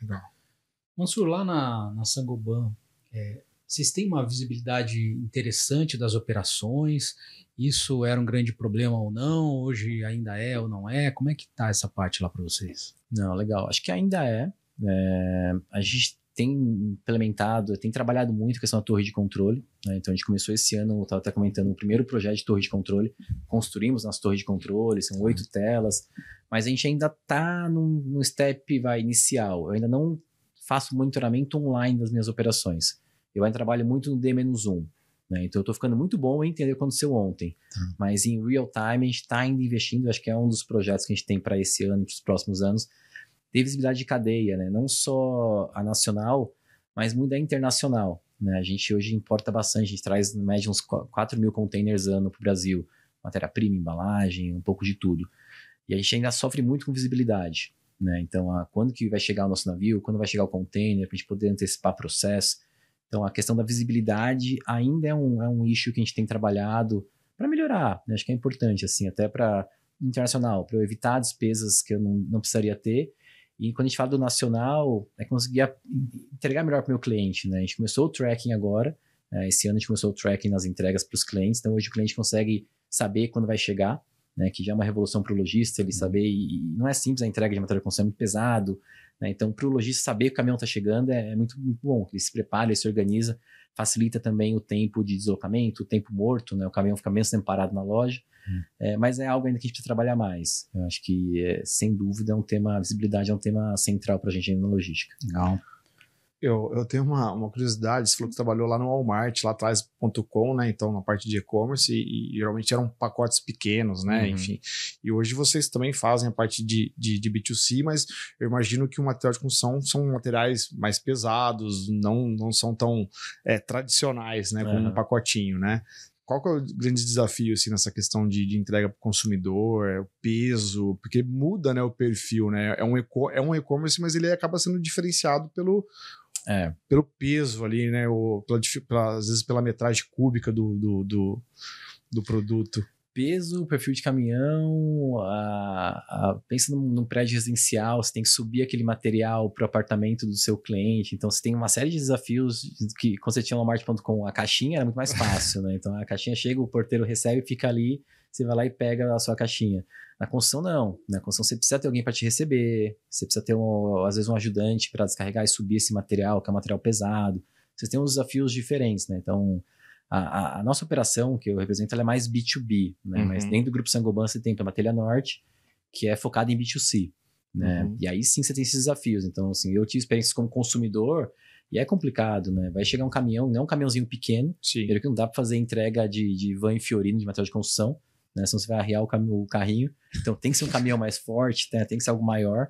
Legal. Mansur, lá na, na Sangoban, é, vocês têm uma visibilidade interessante das operações? Isso era um grande problema ou não? Hoje ainda é ou não é? Como é que está essa parte lá para vocês? Não, legal. Acho que ainda é. é a gente tem implementado, tem trabalhado muito a questão da torre de controle. Né? Então a gente começou esse ano, eu estava até comentando, o primeiro projeto de torre de controle. Construímos nossa torre de controle, são oito telas, mas a gente ainda está num, num, step vai, inicial. Eu ainda não faço monitoramento online das minhas operações. Eu ainda trabalho muito no D-1. Né? Então eu estou ficando muito bom em entender o que aconteceu ontem. Tá. Mas em real time a gente está ainda investindo, acho que é um dos projetos que a gente tem para esse ano e para os próximos anos, ter visibilidade de cadeia, né? não só a nacional, mas muito a internacional. Né? A gente hoje importa bastante, a gente traz em média uns 4 mil containers ano para o Brasil, matéria-prima, embalagem, um pouco de tudo. E a gente ainda sofre muito com visibilidade. Né? Então, a, quando que vai chegar o nosso navio, quando vai chegar o container, para a gente poder antecipar processo. Então, a questão da visibilidade ainda é um, é um issue que a gente tem trabalhado para melhorar. Né? Acho que é importante, assim, até para internacional, para eu evitar despesas que eu não, não precisaria ter. E quando a gente fala do nacional, é conseguir entregar melhor para o meu cliente. Né? A gente começou o tracking agora. Né? Esse ano a gente começou o tracking nas entregas para os clientes. Então, hoje o cliente consegue saber quando vai chegar né, que já é uma revolução para o lojista ele uhum. saber, e, não é simples a entrega de material de consumo, é muito pesado, né, então para o lojista saber que o caminhão está chegando é, é muito, muito, bom, ele se prepara, ele se organiza, facilita também o tempo de deslocamento, o tempo morto, né, o caminhão fica menos tempo parado na loja, hum. é, mas é algo ainda que a gente precisa trabalhar mais, eu acho que é, sem dúvida é um tema, a visibilidade é um tema central para a gente na logística. Legal. Eu, eu tenho uma, uma curiosidade, você falou que trabalhou lá no Walmart, lá atrás.com, né? Então, na parte de e-commerce, e, e, geralmente eram pacotes pequenos, né? Uhum. Enfim. E hoje vocês também fazem a parte de, de, de, B2C, mas eu imagino que o material de construção são materiais mais pesados, não, não são tão é, tradicionais, né? Como um pacotinho, né? qual é o grande desafio assim, nessa questão de, de entrega para o consumidor, é o peso, porque muda né, o perfil, né? É um e-commerce, é um mas ele acaba sendo diferenciado pelo é. Pelo peso ali, né? Ou pela, pela, às vezes pela metragem cúbica do, do, do, do produto. Peso, perfil de caminhão, a, a, pensa num, num, prédio residencial, você tem que subir aquele material para o apartamento do seu cliente. Então, você tem uma série de desafios que, quando você tinha Walmart.com, a caixinha era muito mais fácil, né? Então, a caixinha chega, o porteiro recebe, fica ali você vai lá e pega a sua caixinha. Na construção, não. Na construção, você precisa ter alguém para te receber, você precisa ter, um, às vezes, um ajudante para descarregar e subir esse material, que é um material pesado. Vocês têm uns desafios diferentes, né? Então, a, a, nossa operação, que eu represento, ela é mais B2B, né? Uhum. Mas dentro do Grupo Sangoban, você tem a Telha Norte, que é focada em B2C, né? Uhum. E aí sim você tem esses desafios. Então, assim, eu tive experiências como consumidor, e é complicado, né? Vai chegar um caminhão, não é um caminhãozinho pequeno. Sim. Primeiro que não dá para fazer entrega de, de van e fiorino de material de construção né? Senão você vai arriar o, o carrinho. Então tem que ser um caminhão mais forte, tem, né? tem que ser algo maior.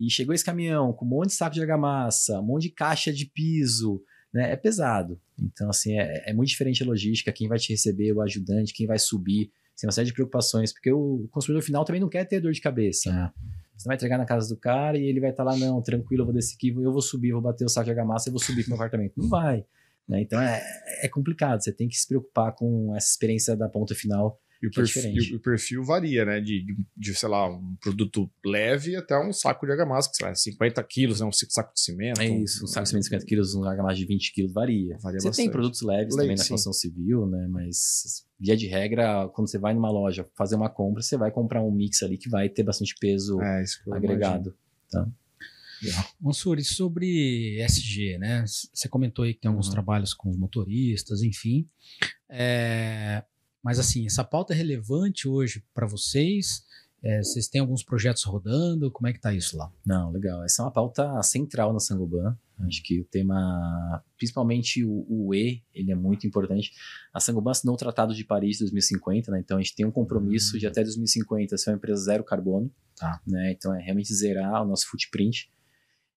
E chegou esse caminhão com um monte de saco de argamassa, um monte de caixa de piso, né? É pesado. Então, assim, é, é muito diferente a logística, quem vai te receber, o ajudante, quem vai subir. Tem uma série de preocupações, porque o consumidor final também não quer ter dor de cabeça. É. Você vai entregar na casa do cara e ele vai estar tá lá, não, tranquilo, eu vou descer aqui, eu vou subir, vou bater o saco de argamassa, eu vou subir pro meu apartamento. Não vai. Né? Então é, é complicado, você tem que se preocupar com essa experiência da ponta final e o, perfil, é e o perfil, varia, né? De, de, de, sei lá, um produto leve até um saco de argamassa, que sei lá, 50 é quilos, né? Um saco de cimento. É isso, um, saco de cimento de 50 é. quilos, um argamassa de 20 quilos, varia. varia você bastante. tem produtos leves também na construção civil, né? Mas, via de regra, quando você vai numa loja fazer uma compra, você vai comprar um mix ali que vai ter bastante peso é, agregado. Tá? Yeah. Mansur, e sobre SG, né? Você comentou aí que tem alguns uhum. trabalhos com os motoristas, enfim. É, mas assim, essa pauta é relevante hoje para vocês? É, vocês têm alguns projetos rodando? Como é que tá isso lá? Não, legal. Essa é uma pauta central na Sangoban. Acho que o tema, principalmente o, o, E, ele é muito importante. A Sangoban assinou o Tratado de Paris de 2050, né? Então a gente tem um compromisso uhum. de até 2050 ser uma empresa zero carbono. Tá. Né? Então é realmente zerar o nosso footprint.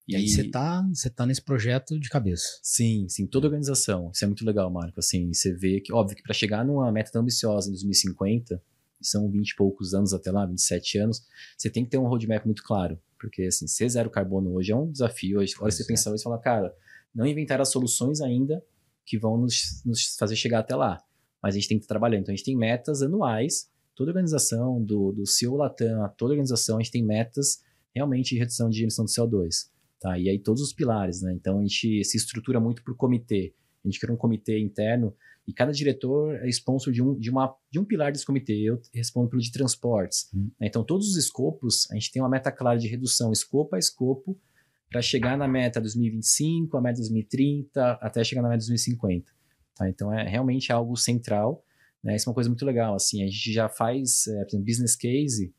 E, aí você tá, você tá nesse projeto de cabeça. Sim, sim, toda é. organização. Isso é muito legal, Marco, assim, você vê que óbvio que para chegar numa meta tão ambiciosa em 2050, são 20 e poucos anos até lá, 27 anos, você tem que ter um roadmap muito claro, porque assim, ser zero carbono hoje é um desafio. Hoje, hora você pensa é. pensar e falar, cara, não inventar as soluções ainda que vão nos, nos fazer chegar até lá, mas a gente tem que trabalhar. Então a gente tem metas anuais, toda organização do do CEO Latam, toda organização a gente tem metas realmente de redução de emissão de CO2. Tá? E aí todos os pilares, né? Então a gente se estrutura muito por comitê. A gente cria um comitê interno e cada diretor é sponsor de um, de uma, de um pilar desse comitê. Eu respondo pelo de transportes. Hum. Né? Então todos os escopos, a gente tem uma meta clara de redução, escopo a escopo, para chegar na meta 2025, a meta 2030, até chegar na meta 2050. Tá? Então é realmente algo central. Né? Isso é uma coisa muito legal. Assim, a gente já faz, é, exemplo, business case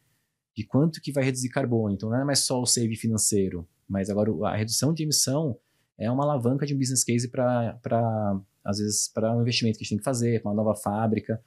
de quanto que vai reduzir carbono. Então não é mais só o save financeiro, mas agora a redução de emissão é uma alavanca de um business case para, às vezes, para um investimento que a gente tem que fazer, para uma nova fábrica.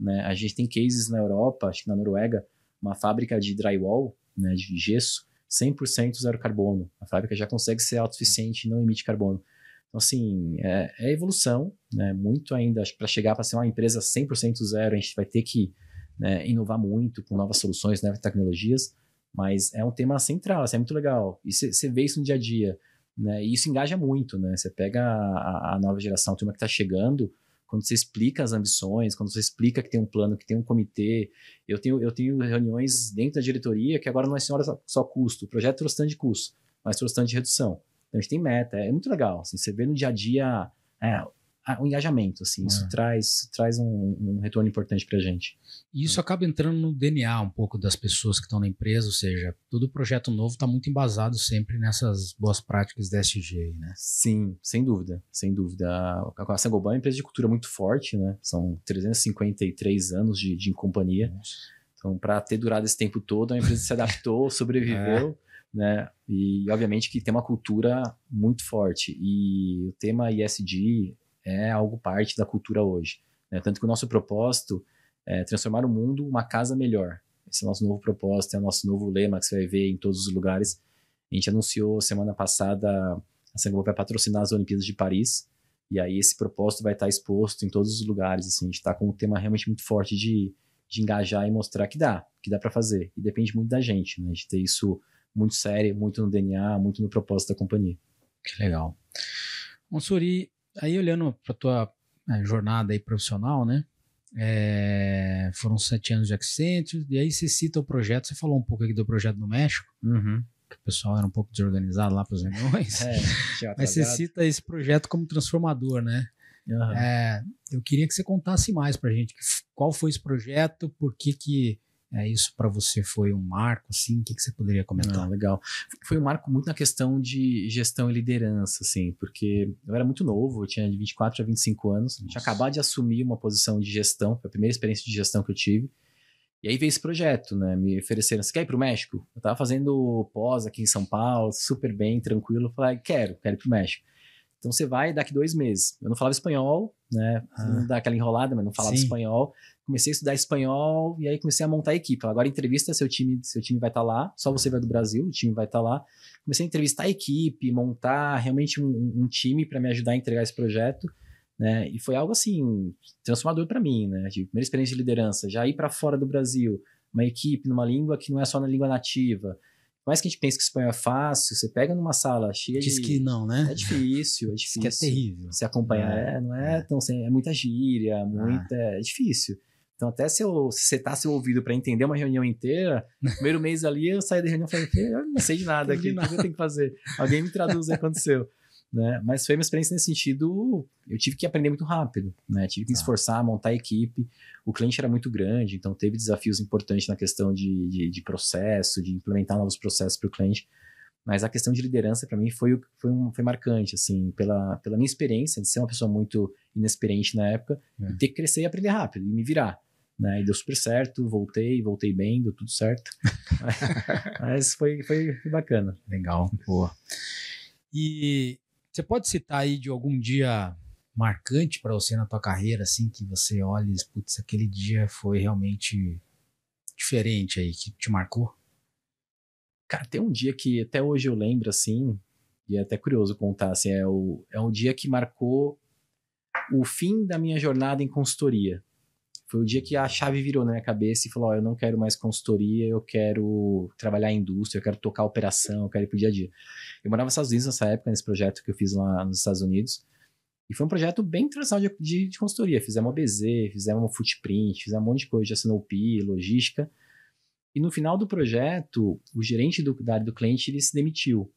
Né? A gente tem cases na Europa, acho que na Noruega, uma fábrica de drywall, né, de gesso, 100% zero carbono. A fábrica já consegue ser autossuficiente e não emite carbono. Então, assim, é, é evolução, né? muito ainda. Para chegar para ser uma empresa 100% zero, a gente vai ter que né, inovar muito com novas soluções, novas tecnologias. Mas é um tema central, assim, é muito legal. E você vê isso no dia a dia. Né? E isso engaja muito, né? Você pega a, a, nova geração, a turma que está chegando, quando você explica as ambições, quando você explica que tem um plano, que tem um comitê. Eu tenho, eu tenho reuniões dentro da diretoria que agora não é senhora só, só custo, o projeto trouxe tanto de custo, mas trouxe tanto de redução. Então a gente tem meta, é, é muito legal. Assim, você vê no dia a dia. É, o engajamento, assim, isso ah. traz, traz um, um retorno importante para a gente. E isso é. acaba entrando no DNA um pouco das pessoas que estão na empresa, ou seja, todo projeto novo está muito embasado sempre nessas boas práticas da SG, né? Sim, sem dúvida, sem dúvida. A Sangoban é uma empresa de cultura muito forte, né? São 353 anos de, de companhia. Nossa. Então, para ter durado esse tempo todo, a empresa se adaptou, sobreviveu. É né? E obviamente que tem uma cultura muito forte. E o tema ISD é algo parte da cultura hoje. Né? Tanto que o nosso propósito é transformar o mundo uma casa melhor. Esse é o nosso novo propósito, é o nosso novo lema que você vai ver em todos os lugares. A gente anunciou semana passada a Sangamo vai patrocinar as Olimpíadas de Paris. E aí esse propósito vai estar exposto em todos os lugares. Assim, a gente está com um tema realmente muito forte de, de engajar e mostrar que dá, que dá para fazer. E depende muito da gente, né? A gente ter isso muito sério, muito no DNA, muito no propósito da companhia. Que legal. Monsuri, Aí olhando para tua é, jornada aí profissional, né? É, foram sete anos de Accenture, e aí você cita o projeto, você falou um pouco aqui do projeto no México, uhum. que o pessoal era um pouco desorganizado lá para os reuniões, é, mas você cita esse projeto como transformador, né? Uhum. É, eu queria que você contasse mais para a gente qual foi esse projeto, por que que é, isso para você foi um marco, assim? O que, que você poderia comentar? Ah, legal. Foi um marco muito na questão de gestão e liderança, assim, porque eu era muito novo, eu tinha de 24 a 25 anos, Nossa. tinha acabado de assumir uma posição de gestão, foi a primeira experiência de gestão que eu tive. E aí veio esse projeto, né? Me ofereceram, você quer ir pro México? Eu tava fazendo pós aqui em São Paulo, super bem, tranquilo. Eu falei, ah, quero, quero ir pro México. Então você vai daqui dois meses. Eu não falava espanhol, né? Ah. Não dá aquela enrolada, mas não falava Sim. espanhol. Comecei a estudar espanhol e aí comecei a montar a equipe. Agora entrevista seu time, seu time vai estar tá lá, só você vai do Brasil, o time vai estar tá lá. Comecei a entrevistar a equipe, montar realmente um, um time para me ajudar a entregar esse projeto. Né? E foi algo assim transformador para mim, né? De primeira experiência de liderança, já ir para fora do Brasil, uma equipe numa língua que não é só na língua nativa, por mais que a gente pense que o espanhol é fácil, você pega numa sala cheia Diz de. Diz que não, né? É difícil, é difícil. Diz que é terrível. Se acompanhar, é, é não é, é. tão. É muita gíria, ah. muita. Ah. É difícil. Então, até se eu setar tá seu ouvido para entender uma reunião inteira, primeiro mês ali eu saio da reunião e falei, eu não sei de nada aqui, o que eu tenho que fazer? Alguém me traduz o quando aconteceu né? Mas foi uma experiência nesse sentido, eu tive que aprender muito rápido, né? Tive que me tá. esforçar, montar a equipe. O cliente era muito grande, então teve desafios importantes na questão de, de, de processo, de implementar novos processos para o cliente. Mas a questão de liderança para mim foi, foi, um, foi marcante, assim, pela, pela minha experiência de ser uma pessoa muito inexperiente na época é. e ter que crescer e aprender rápido e me virar. Né? E deu super certo, voltei, voltei bem, deu tudo certo. mas, mas foi, foi, foi bacana. Legal, boa. E você pode citar aí de algum dia marcante para você na tua carreira, assim, que você olha e putz, aquele dia foi realmente diferente aí, que te marcou? Cara, tem um dia que até hoje eu lembro, assim, e é até curioso contar, assim, é, o, é um dia que marcou o fim da minha jornada em consultoria. Foi o dia que a chave virou na minha cabeça e falou: eu não quero mais consultoria, eu quero trabalhar em indústria, eu quero tocar operação, eu quero ir pro dia a dia. Eu morava nos Estados Unidos nessa época, nesse projeto que eu fiz lá nos Estados Unidos. E foi um projeto bem tradicional de, de, de consultoria. Fizemos OBZ, fizemos uma footprint, fizemos um monte de coisa de SNOP, logística. E no final do projeto, o gerente do, da área do cliente ele se demitiu.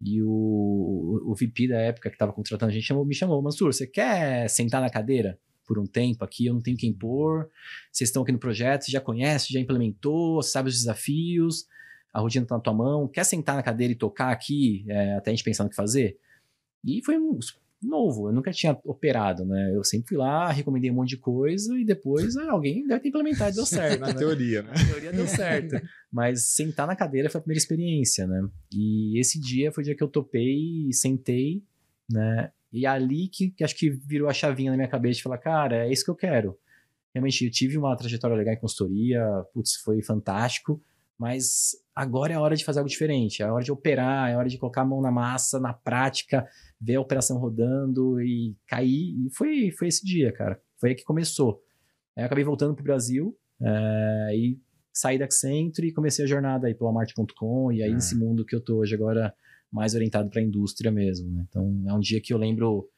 E o, o, o VP da época que estava contratando a gente chamou, me chamou, Mansur, você quer sentar na cadeira? por um tempo aqui, eu não tenho quem pôr. Vocês estão aqui no projeto, você já conhece, já implementou, sabe os desafios, a rotina está na tua mão. Quer sentar na cadeira e tocar aqui, é, até a gente pensando o que fazer? E foi um, novo, eu nunca tinha operado, né? Eu sempre fui lá, recomendei um monte de coisa e depois ah, alguém deve ter implementado e deu certo. na né? teoria, né? Na teoria deu certo. Mas sentar na cadeira foi a primeira experiência, né? E esse dia foi o dia que eu topei, e sentei, né? E é ali que, que acho que virou a chavinha na minha cabeça de falar, cara, é isso que eu quero. Realmente, eu tive uma trajetória legal em consultoria, putz, foi fantástico, mas agora é a hora de fazer algo diferente, é a hora de operar, é a hora de colocar a mão na massa, na prática, ver a operação rodando e cair. E foi, foi esse dia, cara. Foi aí que começou. Aí eu acabei voltando pro Brasil é, e saí da Accenture e comecei a jornada aí pelo Walmart.com e aí ah. mundo que eu tô hoje agora mais orientado para a indústria mesmo, né? Então é um dia que eu lembro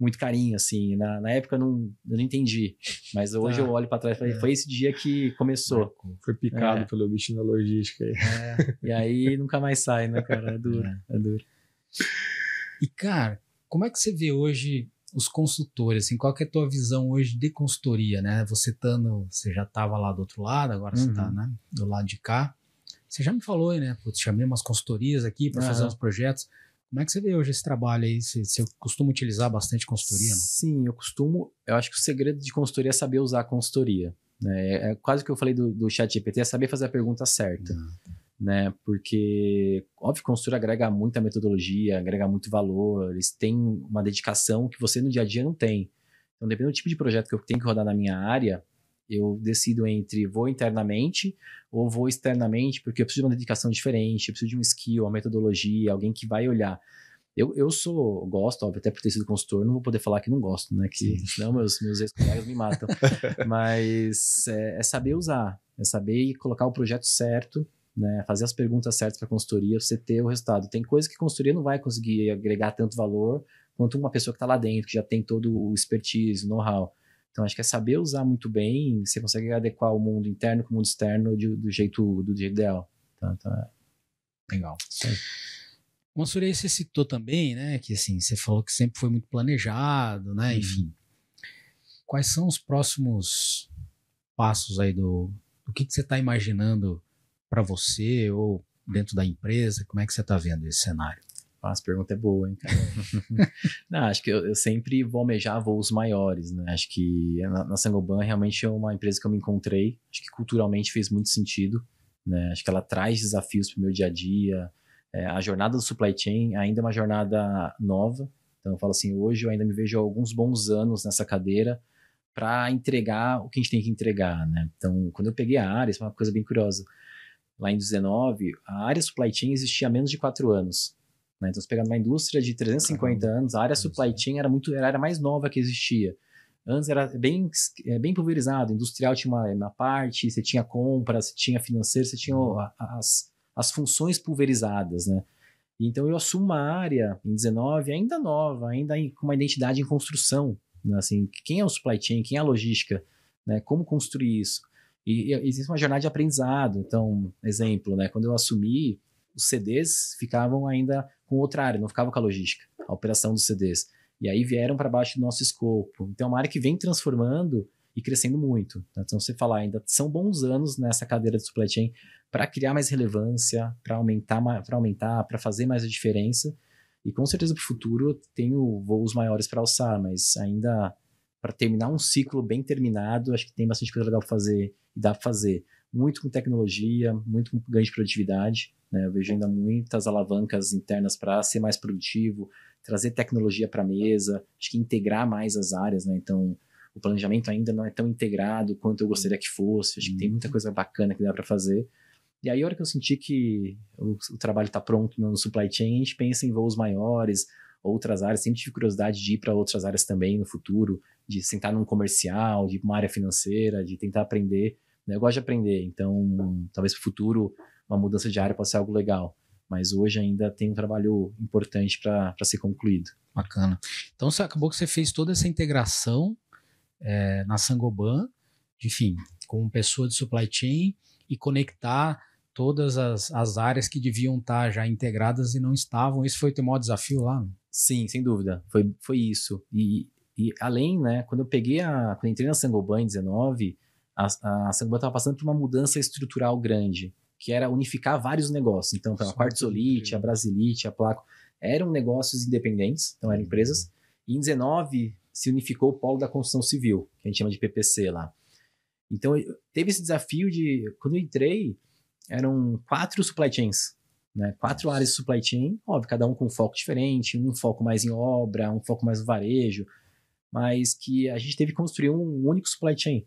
muito carinho, assim. Na, na época eu não, eu não entendi, mas hoje ah, eu olho para trás e falei, é. foi esse dia que começou. É, foi picado é. pelo bicho da logística aí. É. E aí nunca mais sai, né, cara? É duro, é. é duro. E, cara, como é que você vê hoje os consultores, assim, qual que é a tua visão hoje de consultoria, né? Você estando, você já estava lá do outro lado, agora tá, uhum. você está né, do lado de cá. Você já me falou, né? Putz, chamei umas consultorias aqui para fazer uns projetos. Como é que você vê hoje esse trabalho aí? Você, você costuma utilizar bastante consultoria? Não? Sim, eu costumo. Eu acho que o segredo de consultoria é saber usar a consultoria. Né? É, é quase o que eu falei do, do chat GPT, é saber fazer a pergunta certa. Uhum. Né? Porque, óbvio, consultoria agrega muita metodologia, agrega muito valor, eles têm uma dedicação que você no dia a dia não tem. Então, dependendo do tipo de projeto que eu tenho que rodar na minha área, eu decido entre vou internamente ou vou externamente, porque eu preciso de uma dedicação diferente, eu preciso de um skill, uma metodologia, alguém que vai olhar. Eu, eu sou, gosto, óbvio, até por ter sido consultor, não vou poder falar que não gosto, né? Que Sim. senão meus, meus ex-colegas me matam. Mas é, é, saber usar, é saber colocar o projeto certo, né? Fazer as perguntas certas para a consultoria, você ter o resultado. Tem coisa que a consultoria não vai conseguir agregar tanto valor quanto uma pessoa que está lá dentro, que já tem todo o expertise, know-how. Então, acho que é saber usar muito bem, você consegue adequar o mundo interno com o mundo externo de, do, jeito, do jeito ideal. Então, então é legal. Mansur, você citou também, né, que assim, você falou que sempre foi muito planejado, né, hum. enfim. Quais são os próximos passos aí do, O que, que você está imaginando para você ou dentro da empresa? Como é que você está vendo esse cenário? As ah, pergunta é boa, hein, cara? Não, acho que eu, eu, sempre vou almejar voos maiores, né? Acho que na, na Sangoban é realmente é uma empresa que eu me encontrei. Acho que culturalmente fez muito sentido, né? Acho que ela traz desafios para o meu dia a dia. É, a jornada do supply chain ainda é uma jornada nova. Então, eu falo assim, hoje eu ainda me vejo alguns bons anos nessa cadeira para entregar o que a gente tem que entregar, né? Então, quando eu peguei a área, isso é uma coisa bem curiosa. Lá em 19, a área supply chain existia há menos de quatro anos. Né? Então, você pegando uma indústria de 350 anos, a área supply chain era, muito, era a área mais nova que existia. Antes era bem, é, bem pulverizado, industrial tinha uma, uma parte, você tinha compra, você tinha financeiro, você tinha as, as funções pulverizadas, né? Então eu assumo uma área em 19 ainda nova, ainda com uma identidade em construção, né? assim, quem é o supply chain, quem é a logística, né? Como construir isso? E, e existe uma jornada de aprendizado. Então, exemplo, né? Quando eu assumi, os CDs ficavam ainda com outra área, não ficava com a logística, a operação dos CDs. E aí vieram para baixo do nosso escopo. Então é uma área que vem transformando e crescendo muito. Né? Então, você falar, ainda são bons anos nessa cadeira de supply chain para criar mais relevância, para aumentar, para aumentar, para fazer mais a diferença. E com certeza para o futuro eu tenho voos maiores para alçar, mas ainda para terminar um ciclo bem terminado, acho que tem bastante coisa legal para fazer e dá para fazer muito com tecnologia, muito com ganho de produtividade. Né? Eu vejo ainda muitas alavancas internas para ser mais produtivo, trazer tecnologia para a mesa, acho que integrar mais as áreas. Né? Então, o planejamento ainda não é tão integrado quanto eu gostaria que fosse. Acho que tem uhum. muita coisa bacana que dá para fazer. E aí, a hora que eu senti que o, o trabalho está pronto no supply chain, a gente pensa em voos maiores, outras áreas. Sempre tive curiosidade de ir para outras áreas também no futuro, de sentar num comercial, de ir para uma área financeira, de tentar aprender né? Eu gosto de aprender, então talvez pro futuro uma mudança de área possa ser algo legal. Mas hoje ainda tem um trabalho importante para ser concluído. Bacana. Então você acabou que você fez toda essa integração é, na Sangoban, enfim, como pessoa de supply chain e conectar todas as, as áreas que deviam estar já integradas e não estavam. Esse foi o teu maior desafio lá? Sim, sem dúvida. Foi, foi isso. E, e além, né, quando eu peguei a. Quando eu entrei na Sangoban em 19, a, a estava passando por uma mudança estrutural grande, que era unificar vários negócios. Então, a Quartzolite, a Brasilite, a Placo, eram negócios independentes, então eram empresas. E em 19 se unificou o polo da construção civil, que a gente chama de PPC lá. Então, teve esse desafio de. Quando eu entrei, eram quatro supply chains, né? quatro áreas de supply chain, óbvio, cada um com um foco diferente, um foco mais em obra, um foco mais no varejo, mas que a gente teve que construir um único supply chain.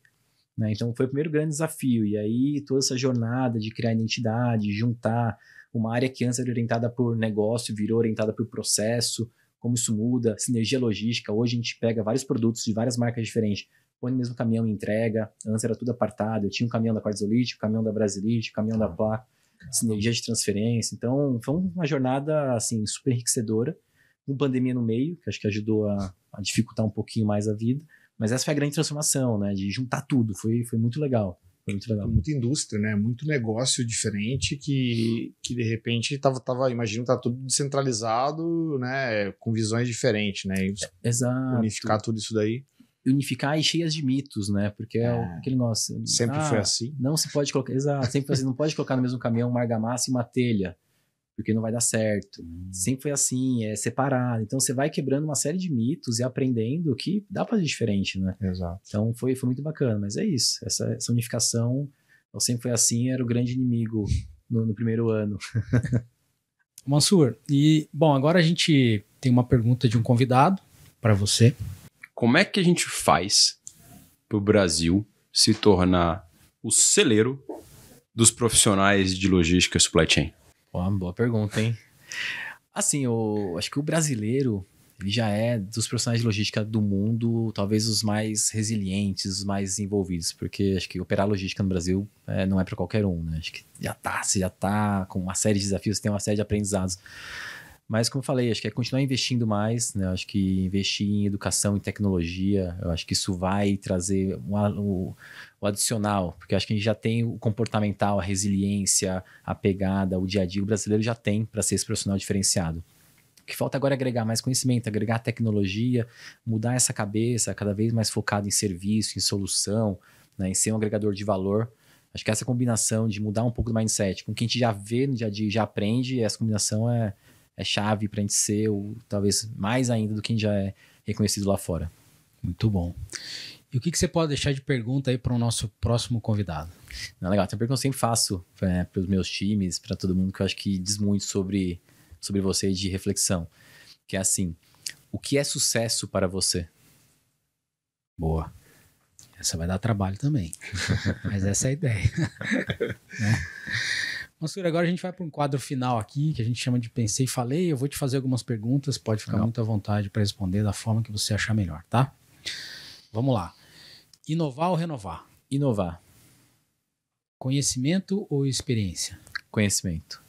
Né? Então foi o primeiro grande desafio. E aí toda essa jornada de criar identidade, juntar uma área que antes era orientada por negócio, virou orientada por processo, como isso muda, sinergia logística. Hoje a gente pega vários produtos de várias marcas diferentes, põe no mesmo caminhão e entrega. Antes era tudo apartado. Eu tinha um caminhão da Quartzolite, o um caminhão da Brasilite, o um caminhão ah, da tá. Placa, sinergia de transferência. Então foi uma jornada assim super enriquecedora, com pandemia no meio, que acho que ajudou a, a dificultar um pouquinho mais a vida. Mas essa foi a grande transformação, né? De juntar tudo. Foi, foi muito legal. Foi muito legal. Muita indústria, né? Muito negócio diferente que, que de repente tava, tava imagino, tá tudo descentralizado, né? Com visões diferentes, né? É, exato. Unificar tudo isso daí. Unificar e cheias de mitos, né? Porque é, é aquele negócio. Sempre ah, foi assim. Não se pode colocar. Exato, sempre foi assim. Não pode colocar no mesmo caminhão uma argamassa e uma telha porque não vai dar certo. Hum. Sempre foi assim, é separado. Então você vai quebrando uma série de mitos e aprendendo que dá para ser diferente, né? Exato. Então foi, foi muito bacana, mas é isso. Essa, essa unificação, eu sempre foi assim, era o grande inimigo no, no primeiro ano. Mansur, e bom, agora a gente tem uma pergunta de um convidado para você. Como é que a gente faz para o Brasil se tornar o celeiro dos profissionais de logística supply chain? Uma boa pergunta, hein? assim, eu acho que o brasileiro ele já é dos profissionais de logística do mundo, talvez os mais resilientes, os mais envolvidos, porque acho que operar logística no Brasil é, não é para qualquer um, né? Acho que já tá, você já tá com uma série de desafios, tem uma série de aprendizados. Mas, como eu falei, acho que é continuar investindo mais, né? Acho que investir em educação, em tecnologia, eu acho que isso vai trazer o um, um, um adicional, porque acho que a gente já tem o comportamental, a resiliência, a pegada, o dia a dia, o brasileiro já tem para ser esse profissional diferenciado. O que falta agora é agregar mais conhecimento, agregar tecnologia, mudar essa cabeça, cada vez mais focado em serviço, em solução, né? em ser um agregador de valor. Acho que essa combinação de mudar um pouco do mindset com o que a gente já vê no dia a dia já aprende, essa combinação é é chave para a gente ser, ou, talvez mais ainda do que a gente já é reconhecido lá fora. Muito bom. E o que, que você pode deixar de pergunta aí para o nosso próximo convidado? Não, legal, tem uma pergunta que eu sempre faço é, para os meus times, para todo mundo, que eu acho que diz muito sobre, sobre você de reflexão. Que é assim: o que é sucesso para você? Boa. Essa vai dar trabalho também. Mas essa é a ideia. né? Mansur, agora a gente vai para um quadro final aqui, que a gente chama de Pensei e Falei. Eu vou te fazer algumas perguntas, pode ficar muito à vontade para responder da forma que você achar melhor, tá? Vamos lá. Inovar ou renovar? Inovar. Conhecimento ou experiência? Conhecimento.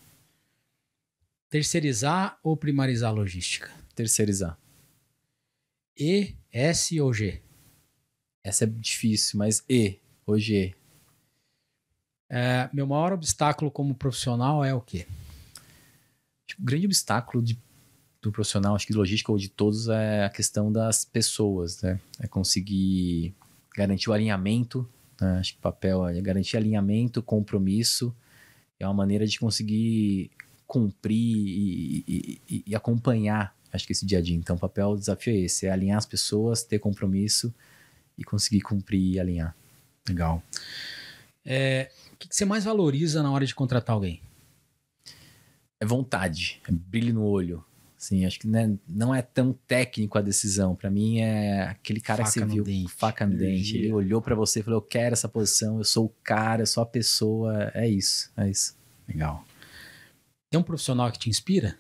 Terceirizar ou primarizar a logística? Terceirizar. E, S ou G? Essa é difícil, mas E, ou G. É, meu maior obstáculo como profissional é o quê? Tipo, o grande obstáculo de, do profissional, acho que de logística ou de todos, é a questão das pessoas, né? É conseguir garantir o alinhamento, né? acho que o papel é garantir alinhamento, compromisso, é uma maneira de conseguir cumprir e, e, e acompanhar, acho que esse dia a dia. Então, o papel, o desafio é esse, é alinhar as pessoas, ter compromisso e conseguir cumprir e alinhar. Legal. É, o que, que você mais valoriza na hora de contratar alguém? É vontade, é brilho no olho. Assim, acho que não é, não é tão técnico a decisão. Para mim é aquele cara faca que você viu, dente. faca no dente. Ele olhou para você e falou: Eu quero essa posição, eu sou o cara, eu sou a pessoa. É isso, é isso. Legal. Tem um profissional que te inspira?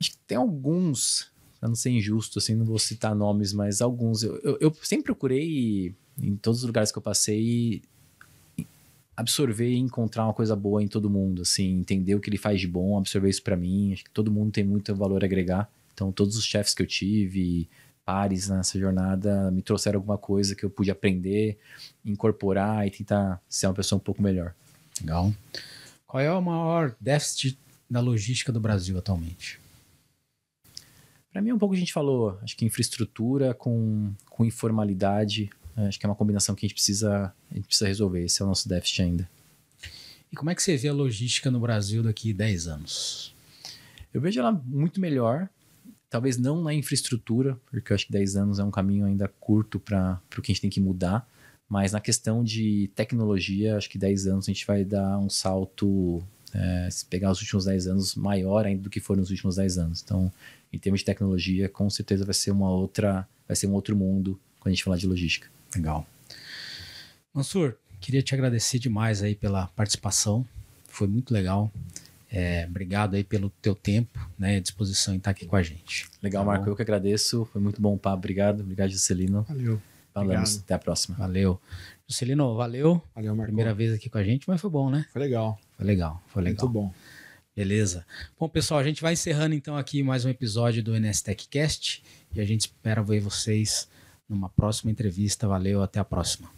Acho que tem alguns, pra não ser injusto, assim, não vou citar nomes, mas alguns. Eu, eu, eu sempre procurei, em todos os lugares que eu passei, absorver e encontrar uma coisa boa em todo mundo, assim, entender o que ele faz de bom, absorver isso para mim. Acho que todo mundo tem muito valor a agregar. Então, todos os chefes que eu tive, pares nessa jornada, me trouxeram alguma coisa que eu pude aprender, incorporar e tentar ser uma pessoa um pouco melhor. Legal. Qual é o maior déficit da logística do Brasil atualmente? Para mim, um pouco a gente falou, acho que infraestrutura com, com informalidade, é, acho que é uma combinação que a gente precisa, a gente precisa resolver. Esse é o nosso déficit ainda. E como é que você vê a logística no Brasil daqui 10 anos? Eu vejo ela muito melhor, talvez não na infraestrutura, porque eu acho que 10 anos é um caminho ainda curto para o que a gente tem que mudar, mas na questão de tecnologia, acho que 10 anos a gente vai dar um salto, é, se pegar os últimos 10 anos, maior ainda do que foram os últimos 10 anos. Então, em termos de tecnologia, com certeza vai ser uma outra, vai ser um outro mundo quando a gente falar de logística. Legal. Mansur, queria te agradecer demais aí pela participação. Foi muito legal. É, obrigado aí pelo teu tempo né, disposição em estar aqui com a gente. Legal, tá Marco. Eu que agradeço. Foi muito bom o papo. Obrigado. Obrigado, Juscelino. Valeu. Falamos. Até a próxima. Valeu. Juscelino, valeu. Valeu, Marco. Primeira vez aqui com a gente, mas foi bom, né? Foi legal. Foi legal. Foi legal. Muito bom. Beleza. Bom, pessoal, a gente vai encerrando então aqui mais um episódio do NS TechCast e a gente espera ver vocês numa próxima entrevista. Valeu, até a próxima.